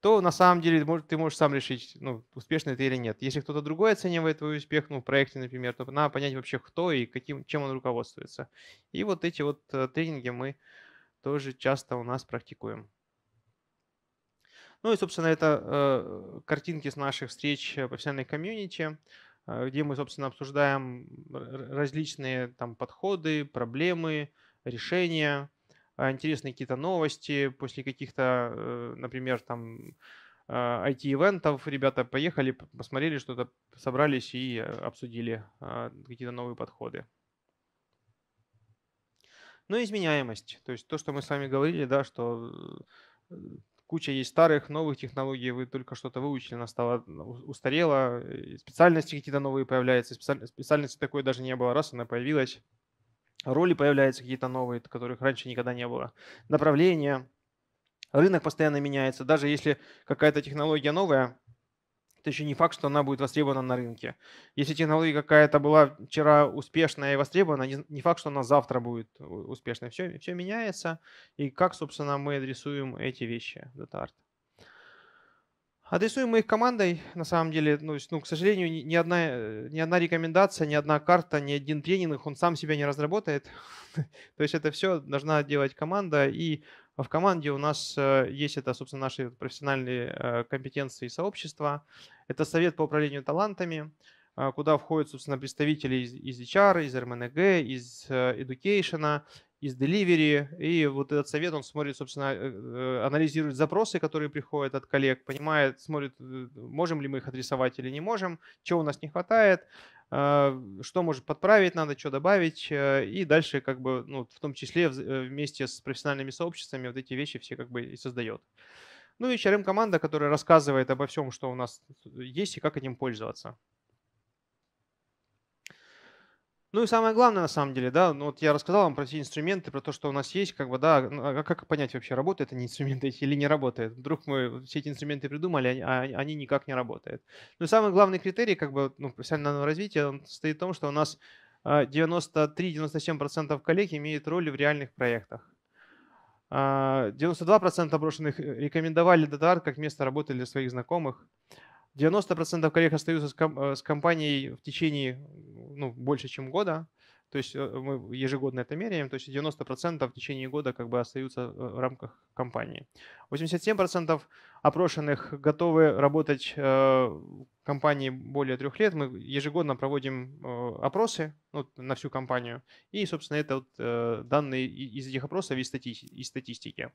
то на самом деле ты можешь сам решить, ну, успешный ты или нет. Если кто-то другой оценивает твой успех, ну, в проекте, например, то надо понять вообще, кто и каким, чем он руководствуется. И вот эти вот э, тренинги мы тоже часто у нас практикуем. Ну и, собственно, это э, картинки с наших встреч э, профессиональной комьюнити. Э, где мы, собственно, обсуждаем различные там подходы, проблемы, решения, э, интересные какие-то новости после каких-то, э, например, там IT-ивентов. Ребята поехали, посмотрели что-то, собрались и обсудили какие-то новые подходы. Ну и изменяемость. То есть то, что мы с вами говорили, да, что куча есть старых, новых технологий, вы только что-то выучили, она стала ну, устарела, специальности какие-то новые появляются, специальности такой даже не было, раз она появилась, роли появляются какие-то новые, которых раньше никогда не было, направления, рынок постоянно меняется, даже если какая-то технология новая, это еще не факт, что она будет востребована на рынке. Если технология какая-то была вчера успешная и востребована, не факт, что она завтра будет успешной. Все, все меняется. И как, собственно, мы адресуем эти вещи в DataArt? Адресуем мы их командой, на самом деле, ну, ну к сожалению, ни, одна, э, ни одна рекомендация, ни одна карта, ни один тренинг, он сам себя не разработает. [LAUGHS] То есть это все должна делать команда, и в команде у нас э, есть это, собственно, наши профессиональные э, компетенции и сообщества. Это совет по управлению талантами, э, куда входят, собственно, представители из, HR, из РМНГ, из эм Education, из Delivery. И вот этот совет, он смотрит, собственно, анализирует запросы, которые приходят от коллег, понимает, смотрит, можем ли мы их адресовать или не можем, чего у нас не хватает, а, что может подправить надо, что добавить, э, и дальше как бы, ну, в том числе э, вместе с профессиональными сообществами вот эти вещи все как бы и создает. Ну и HRM-команда, которая рассказывает обо всем, что у нас э, есть и как этим пользоваться. Ну и самое главное, на самом деле, да, ну вот я рассказал вам про все инструменты, про то, что у нас есть, как бы, да, ну, а, а как понять вообще, работает они инструменты [LAUGHS] эти или не работает. Вдруг мы все эти инструменты придумали, а они никак не работают. Ну и самый главный критерий, как бы, ну, профессионального развития, он состоит в том, что у нас 93-97% а, коллег имеют роли в реальных проектах. 92% а, брошенных рекомендовали DataArt как место работы для своих знакомых. 90% коллег остаются с, ком- э, с компанией в течение ну, больше, чем года. То есть э, мы ежегодно это меряем, то есть 90% в течение года как бы остаются э, в рамках компании. 87% опрошенных готовы работать в компании более трех лет. Мы ежегодно проводим опросы ну, на всю компанию. И, собственно, это вот данные из этих опросов и статистики.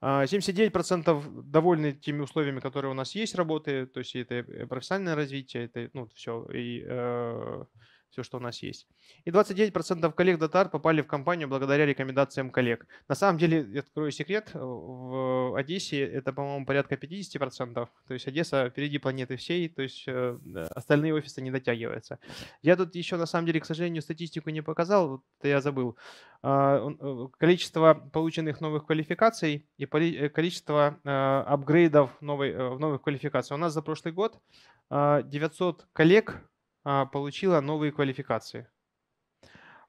79% а, довольны теми условиями, которые у нас есть работы, то есть это профессиональное развитие, это ну, все, и э, все, что у нас есть. И 29% коллег Дотар попали в компанию благодаря рекомендациям коллег. На самом деле, я открою секрет, э, в Одессе это, по-моему, порядка 50%. То есть Одесса впереди планеты всей, то есть э, остальные офисы не дотягиваются. Я тут еще, на самом деле, к сожалению, статистику не показал, вот я забыл. А, э, количество полученных новых квалификаций и количество апгрейдов новой, в новых квалификациях. У нас за прошлый год 900 а, коллег а, получила новые квалификации.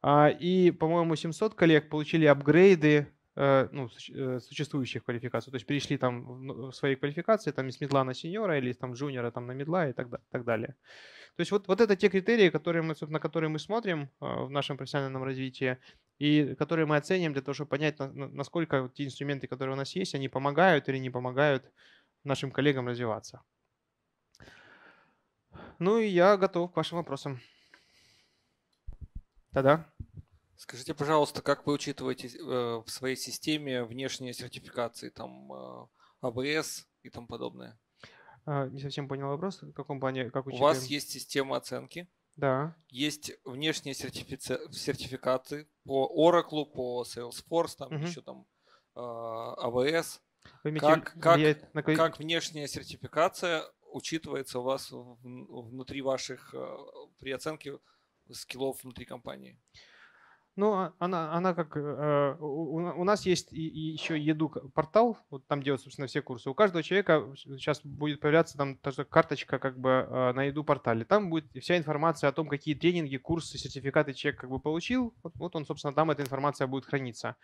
А, и, по-моему, 700 коллег получили апгрейды э, ну, э, существующих квалификаций. То есть перешли там ну, в свои квалификации, там из медла на сеньора или там джуниора там на медла и так, так далее. То есть вот, вот это те критерии, которые мы, на которые мы смотрим а, в нашем профессиональном развитии и которые мы оценим для того, чтобы понять, насколько те инструменты, которые у нас есть, они помогают или не помогают нашим коллегам развиваться. Ну и я готов к вашим вопросам. Тогда. Скажите, пожалуйста, как вы учитываете э, в своей системе внешние сертификации, там э, АБС и тому подобное? А, не совсем понял вопрос. В каком плане, как учитываем? У вас есть система оценки. Да. Есть внешние сертифици... сертификации по Oracle, по Salesforce, там угу. еще там э, АВС. Как, как, влиять как внешняя сертификация учитывается у вас внутри ваших, э, при оценке скиллов внутри компании? Ну, а, она, она как... Э, у, нас есть еще еду портал, вот там делают, собственно, все курсы. У каждого человека сейчас будет появляться там тоже карточка как бы э, на еду портале. Там будет вся информация о том, какие тренинги, курсы, сертификаты человек как бы получил. Вот, вот он, собственно, там эта информация будет храниться.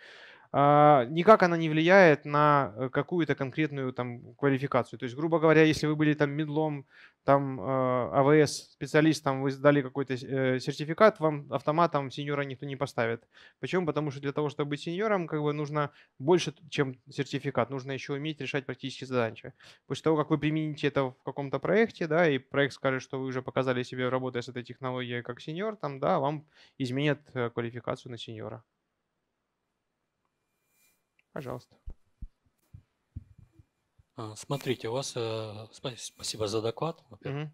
А, никак она не влияет на э, какую-то конкретную там квалификацию. То есть, грубо говоря, если вы были там медлом, там а, АВС специалистом, вы сдали какой-то э, сертификат, вам автоматом сеньора никто не поставит. Почему? Потому что для того, чтобы быть сеньором, как бы нужно больше, чем сертификат. Нужно еще уметь решать практические задачи. После того, как вы примените это в каком-то проекте, да, и проект скажет, что вы уже показали себе, работая с этой технологией как сеньор, там, да, вам изменят э, квалификацию на сеньора. Пожалуйста. А, смотрите, у вас э, спасибо за доклад. Угу.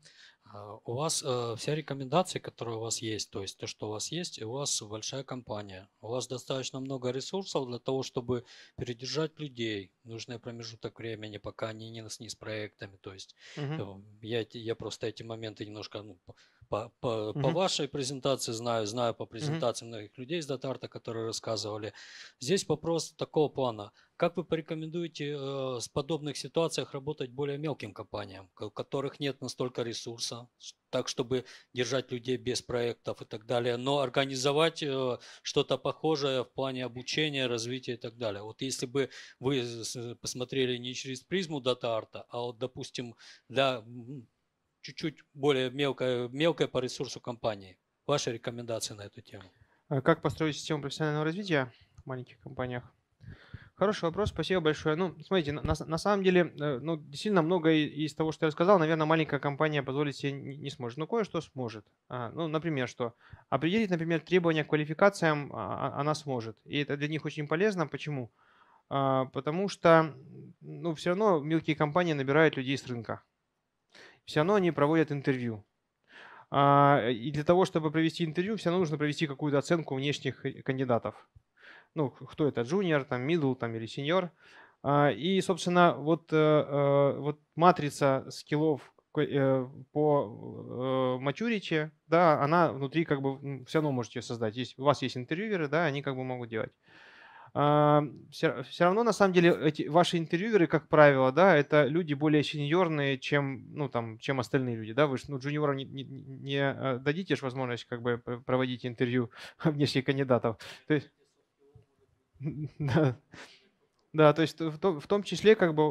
У вас э, вся рекомендация, которая у вас есть, то есть то, что у вас есть, у вас большая компания. У вас достаточно много ресурсов для того, чтобы передержать людей. Нужный промежуток времени, пока они не с проектами. То есть угу. я, я просто эти моменты немножко ну, по, по, угу. по вашей презентации знаю, знаю по презентации угу. многих людей из Датарта, которые рассказывали. Здесь вопрос такого плана. Как вы порекомендуете э, в подобных ситуациях работать более мелким компаниям, у которых нет настолько ресурса, так чтобы держать людей без проектов и так далее, но организовать э, что-то похожее в плане обучения, развития и так далее? Вот если бы вы посмотрели не через призму дата-арта, а вот, допустим, для чуть-чуть более мелкое, мелкое по ресурсу компании. Ваши рекомендации на эту тему? А как построить систему профессионального развития в маленьких компаниях? Хороший вопрос, спасибо большое. Ну, смотрите, на, на самом деле, э, ну, действительно много из того, что я рассказал, наверное, маленькая компания позволить себе не, не сможет. Но ну, кое-что сможет. А, ну, например, что? Определить, например, требования к квалификациям а, а, она сможет. И это для них очень полезно. Почему? А, потому что, ну, все равно мелкие компании набирают людей с рынка все равно они проводят интервью. А, и для того, чтобы провести интервью, все равно нужно провести какую-то оценку внешних э, кандидатов. Ну, кто это, джуниор, там, мидл там, или сеньор. А, и, собственно, вот, э, э, вот матрица скиллов по матюриче, да, она внутри как бы все равно можете создать. Есть, у вас есть интервьюеры, да, они как бы могут делать все, а, все равно, на самом деле, эти ваши интервьюеры, как правило, да, это люди более сеньорные, чем, ну, там, чем остальные люди, да, вы же, ну, джуниорам не, не, не а, дадите же возможность, как бы, проводить интервью [LAUGHS] внешних кандидатов. То есть, [LAUGHS] да. Да, то есть в том числе как бы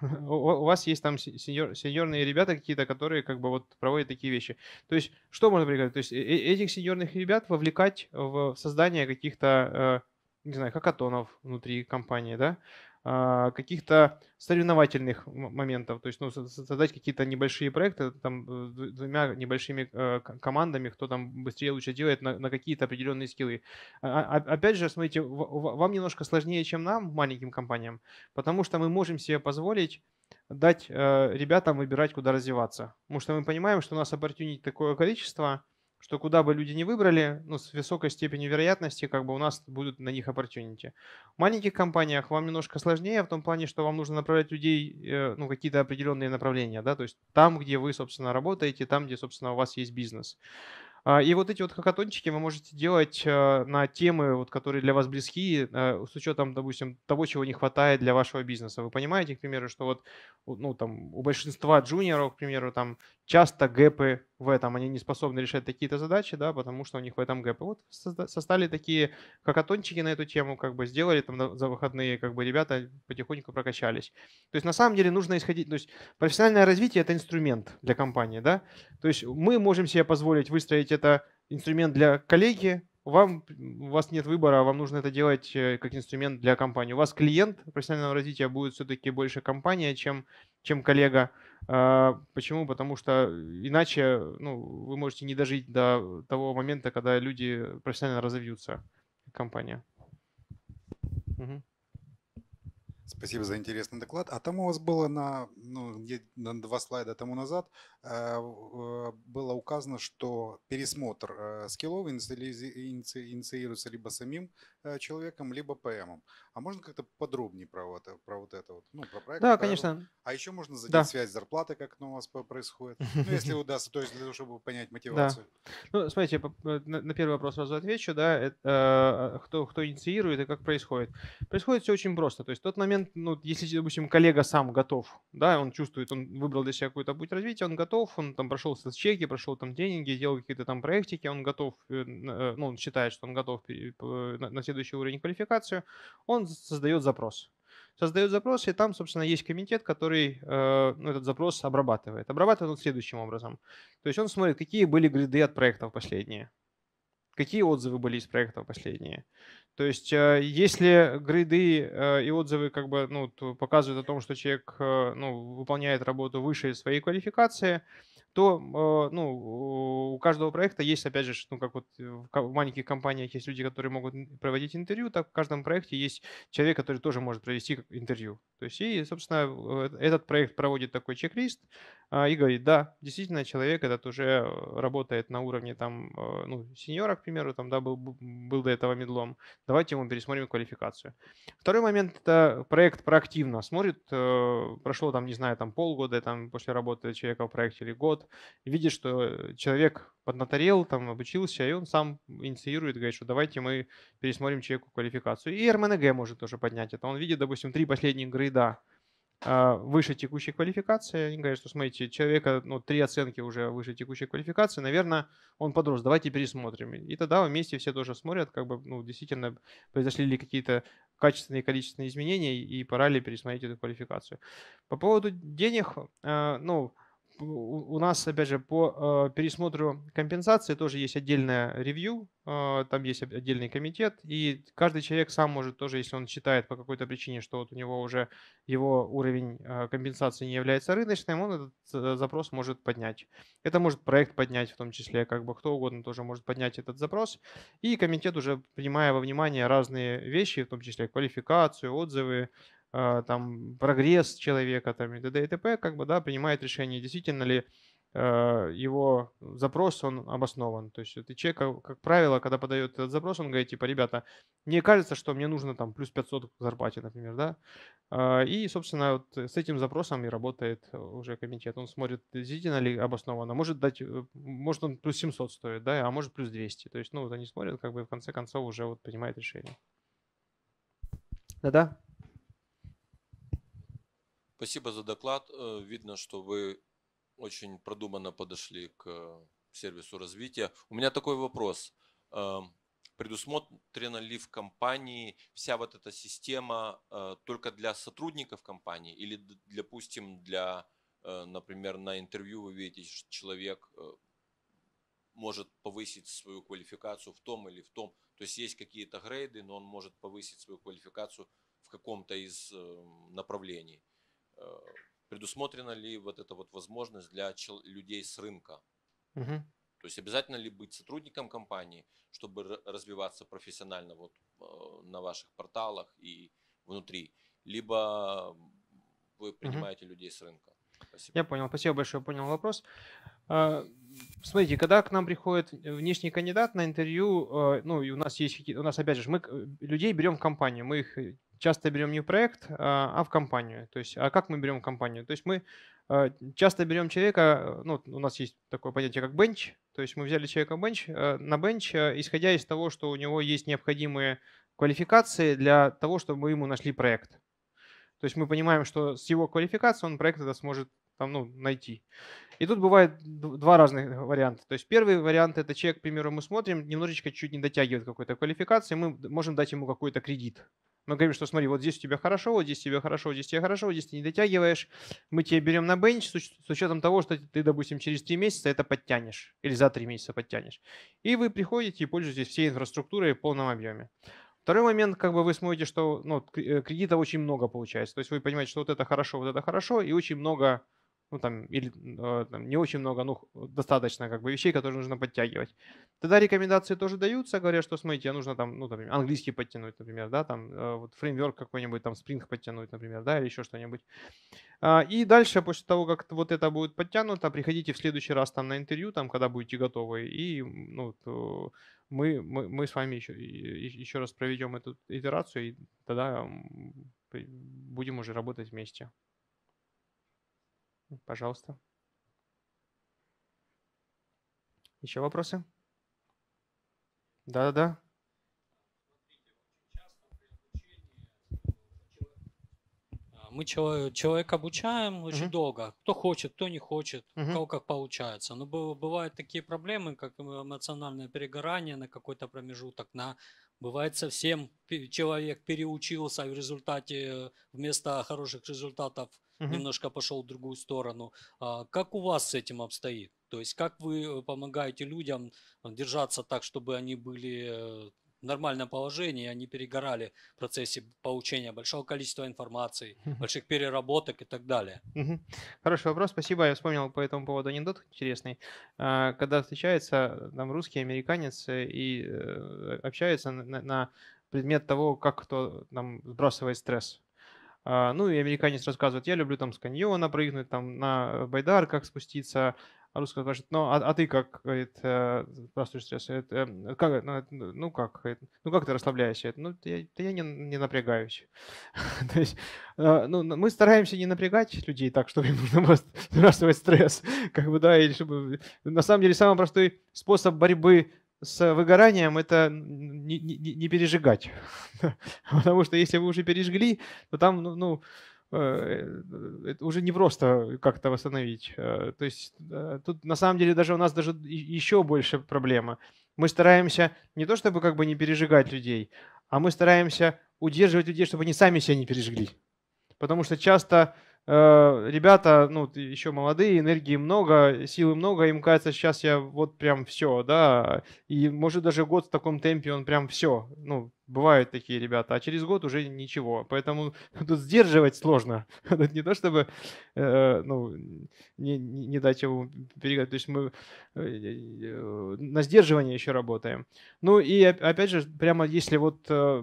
у вас есть там сеньор, сеньорные ребята какие-то, которые как бы вот проводят такие вещи. То есть что можно приготовить? То есть э, э, этих сеньорных ребят вовлекать в создание каких-то э, не знаю, хакатонов внутри компании, да, а, каких-то соревновательных моментов, то есть ну, создать какие-то небольшие проекты там, э, двумя небольшими э, командами, кто там быстрее лучше делает на, на какие-то определенные скиллы. А, а, опять же, смотрите, вам немножко сложнее, чем нам, маленьким компаниям, потому что мы можем себе позволить дать э, ребятам выбирать, куда развиваться. Потому что мы понимаем, что у нас opportunity такое количество, что куда бы люди не выбрали, ну, с высокой степенью вероятности, как бы у нас будут на них opportunity. В маленьких компаниях вам немножко сложнее в том плане, что вам нужно направлять людей, э, ну, какие-то определенные направления, да, то есть там, где вы, собственно, работаете, там, где, собственно, у вас есть бизнес. А, и вот эти вот хакатончики вы можете делать э, на темы, вот, которые для вас близки, э, с учетом, допустим, того, чего не хватает для вашего бизнеса. Вы понимаете, к примеру, что вот ну, там, у большинства джуниоров, к примеру, там часто гэпы в этом, они не способны решать такие то задачи, да, потому что у них в этом гэп. И вот создали такие хакатончики на эту тему, как бы сделали там за выходные, как бы ребята потихоньку прокачались. То есть на самом деле нужно исходить, то есть профессиональное развитие – это инструмент для компании, да, то есть мы можем себе позволить выстроить это инструмент для коллеги, вам, у вас нет выбора, вам нужно это делать э, как инструмент для компании. У вас клиент профессионального развития будет все-таки больше компания, чем, чем коллега. А, почему? Потому что э, иначе ну, вы можете не дожить до того момента, когда люди профессионально разовьются, компания. Угу. Спасибо за интересный доклад. А там у вас было на, ну, на два слайда тому назад Э, э, было указано, что пересмотр э, скиллов инициируется либо самим человеком, либо ПМом. А можно как-то подробнее про вот, про вот это? Вот? Ну, про проект, да, правило. конечно. А еще можно задать да. связь зарплаты, как оно у вас происходит? [LAUGHS] Ну, если удастся, то есть для того, чтобы понять мотивацию. Да. Ну, смотрите, на первый вопрос сразу отвечу, да, кто, кто инициирует и как происходит. Происходит все очень просто. То есть тот момент, ну, если, допустим, коллега сам готов, да, он чувствует, он выбрал для себя какой-то путь развития, он готов готов, он там прошел чеки, прошел там деньги, делал какие-то там проектики, он готов, э, э, ну, он считает, что он готов на следующий уровень квалификацию, он создает запрос создает запрос, и там, собственно, есть комитет, который э, ну, этот запрос обрабатывает. Обрабатывает он следующим образом. То есть он смотрит, какие были гриды от проектов последние, какие отзывы были из проектов последние, то есть, э, если грейды э, и отзывы как бы ну, показывают о том, что человек э, ну, выполняет работу выше своей квалификации, то ну, у каждого проекта есть, опять же, ну, как вот в маленьких компаниях есть люди, которые могут проводить интервью, так в каждом проекте есть человек, который тоже может провести интервью. То есть, и, собственно, этот проект проводит такой чек-лист а, и говорит, да, действительно, человек этот уже работает на уровне там, ну, сеньора, к примеру, там, да, был, был до этого медлом, давайте мы пересмотрим квалификацию. Второй момент – это проект проактивно смотрит, э, прошло там, не знаю, там полгода там, после работы человека в проекте или год, видит, что человек поднаторел, там обучился, и он сам инициирует, говорит, что давайте мы пересмотрим человеку квалификацию. И РМНГ эм может тоже поднять это. Он видит, допустим, три последних да. А, выше текущей квалификации. Они говорят, что, смотрите, человека, ну, три оценки уже выше текущей квалификации, наверное, он подрос, давайте пересмотрим. И тогда вместе все тоже смотрят, как бы, ну, действительно, произошли ли какие-то качественные и количественные изменения, и пора ли пересмотреть эту квалификацию. По поводу денег, а, ну, у нас, опять же, по э, пересмотру компенсации тоже есть отдельное ревью, э, там есть отдельный комитет, и каждый человек сам может тоже, если он считает по какой-то причине, что вот у него уже его уровень э, компенсации не является рыночным, он этот запрос может поднять. Это может проект поднять в том числе, как бы кто угодно тоже может поднять этот запрос, и комитет уже принимая во внимание разные вещи, в том числе квалификацию, отзывы, а, там, прогресс человека там, и т.д. и т.п., как бы, да, принимает решение, действительно ли а, его запрос, он обоснован. То есть это человек, как, как правило, когда подает этот запрос, он говорит, типа, ребята, мне кажется, что мне нужно там плюс 500 к зарплате, например, да. А, и, собственно, вот с этим запросом и работает уже комитет. Он смотрит, действительно ли обосновано. Может дать, э, может он плюс 700 стоит, да, а может плюс 200. То есть, ну, вот они смотрят, как бы в конце концов уже вот принимает решение. Да-да, Спасибо за доклад. Э, видно, что вы очень продуманно подошли к э, сервису развития. У меня такой вопрос. Эм, Предусмотрена ли в компании вся вот эта система э, только для сотрудников компании или, допустим, для, например, на интервью вы видите, что человек может повысить свою квалификацию в том или в том. То есть есть какие-то грейды, но он может повысить свою квалификацию в каком-то из эм, направлений предусмотрена ли вот эта вот возможность для людей с рынка. Угу. То есть обязательно ли быть сотрудником компании, чтобы развиваться профессионально вот э, на ваших порталах и внутри, либо вы принимаете угу. людей с рынка. Спасибо. Я понял, спасибо большое, понял вопрос. А, смотрите, когда к нам приходит внешний кандидат на интервью, э, ну и у нас есть, у нас опять же, мы людей берем в компанию, мы их часто берем не в проект, а, а в компанию. То есть, а как мы берем компанию? То есть мы а, часто берем человека, э, ну, у нас есть такое понятие, как бенч, то есть мы взяли человека бенч, э, на бенч, э, исходя из того, что у него есть необходимые квалификации для того, чтобы мы ему нашли проект. То есть мы понимаем, что с его квалификацией он проект это сможет там, ну, найти. И тут бывает два разных варианта. То есть первый вариант – это человек, к примеру, мы смотрим, немножечко чуть не дотягивает какой-то квалификации, мы можем дать ему какой-то кредит. Мы говорим, что смотри, вот здесь у тебя хорошо, вот здесь тебе хорошо, вот здесь тебе хорошо, вот здесь ты не дотягиваешь. Мы тебя берем на бенч с, учетом того, что ты, допустим, через 3 месяца это подтянешь или за 3 месяца подтянешь. И вы приходите и пользуетесь всей инфраструктурой в полном объеме. Второй момент, как бы вы смотрите, что ну, э, кредитов очень много получается. То есть вы понимаете, что вот это хорошо, вот это хорошо, и очень много ну там, или э, там, не очень много, ну достаточно как бы вещей, которые нужно подтягивать. Тогда рекомендации тоже даются, говорят, что смотрите, а нужно там, ну там английский подтянуть, например, да, там э, вот фреймворк какой-нибудь, там Spring подтянуть, например, да, или еще что-нибудь. А, и дальше после того, как вот это будет подтянуто, приходите в следующий раз там на интервью, там, когда будете готовы, и ну то мы, мы, мы с вами еще, еще раз проведем эту итерацию, и тогда будем уже работать вместе. Пожалуйста. Еще вопросы? Да-да-да. Мы человек обучаем очень угу. долго. Кто хочет, кто не хочет, угу. у кого как получается. Но бывают такие проблемы, как эмоциональное перегорание на какой-то промежуток, на Бывает совсем человек переучился, а в результате э, вместо хороших результатов угу. немножко пошел в другую сторону. А, как у вас с этим обстоит? То есть как вы э, помогаете людям э, держаться так, чтобы они были э, в нормальном положении, они перегорали в процессе получения большого количества информации, больших переработок и так далее. Хороший вопрос, спасибо. Я вспомнил по этому поводу анекдот интересный. А, когда встречается там русский, американец и общается на, на предмет того, как кто там сбрасывает стресс. А, ну и американец рассказывает, я люблю там с каньона прыгнуть, там на как спуститься. А русский спрашивает, ну а, а ты как, говорит, э, здравствуй, стресс, говорит, «Эм, как, э, ну, ну как, говорит, ну как ты расслабляешься? Говорит, ну я, да я не, не напрягаюсь. [LAUGHS] То есть, э, ну, мы стараемся не напрягать людей так, чтобы им нужно [LAUGHS] сбрасывать стресс, как бы, да, или чтобы, на самом деле, самый простой способ борьбы с выгоранием это не, не, не пережигать. [LAUGHS] Потому что если вы уже пережгли, то там, ну, ну э, э, это уже не просто как-то восстановить. Э, то есть тут на самом деле даже у нас даже еще больше проблема. Мы стараемся не то чтобы как бы не пережигать людей, а мы стараемся удерживать людей, чтобы они сами себя не пережгли. Потому что часто Э, ребята, ну, еще молодые, энергии много, силы много, им кажется, сейчас я вот прям все, да, и может даже год в таком темпе он прям все, ну, бывают такие ребята, а через год уже ничего, поэтому [LAUGHS] тут сдерживать сложно, [LAUGHS] тут не то чтобы, э, ну, не, не дать ему перегадать, то есть мы э, на сдерживание еще работаем. Ну и опять же, прямо если вот э,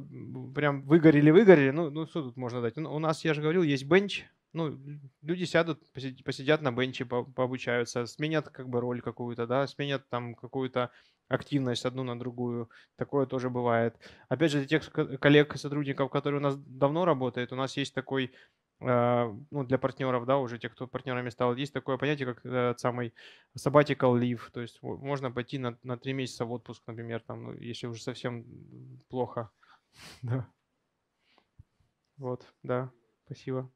прям выгорели-выгорели, ну, ну что тут можно дать, ну, у нас, я же говорил, есть бенч, ну, люди сядут, посидят на бенче, пообучаются, сменят как бы роль какую-то, да, сменят там какую-то активность одну на другую. Такое тоже бывает. Опять же, для тех коллег и сотрудников, которые у нас давно работают, у нас есть такой, э, ну, для партнеров, да, уже тех, кто партнерами стал, есть такое понятие, как э, самый sabbatical leave, то есть можно пойти на, на 3 месяца в отпуск, например, там, ну, если уже совсем плохо. [LAUGHS] Да. Вот, да, спасибо.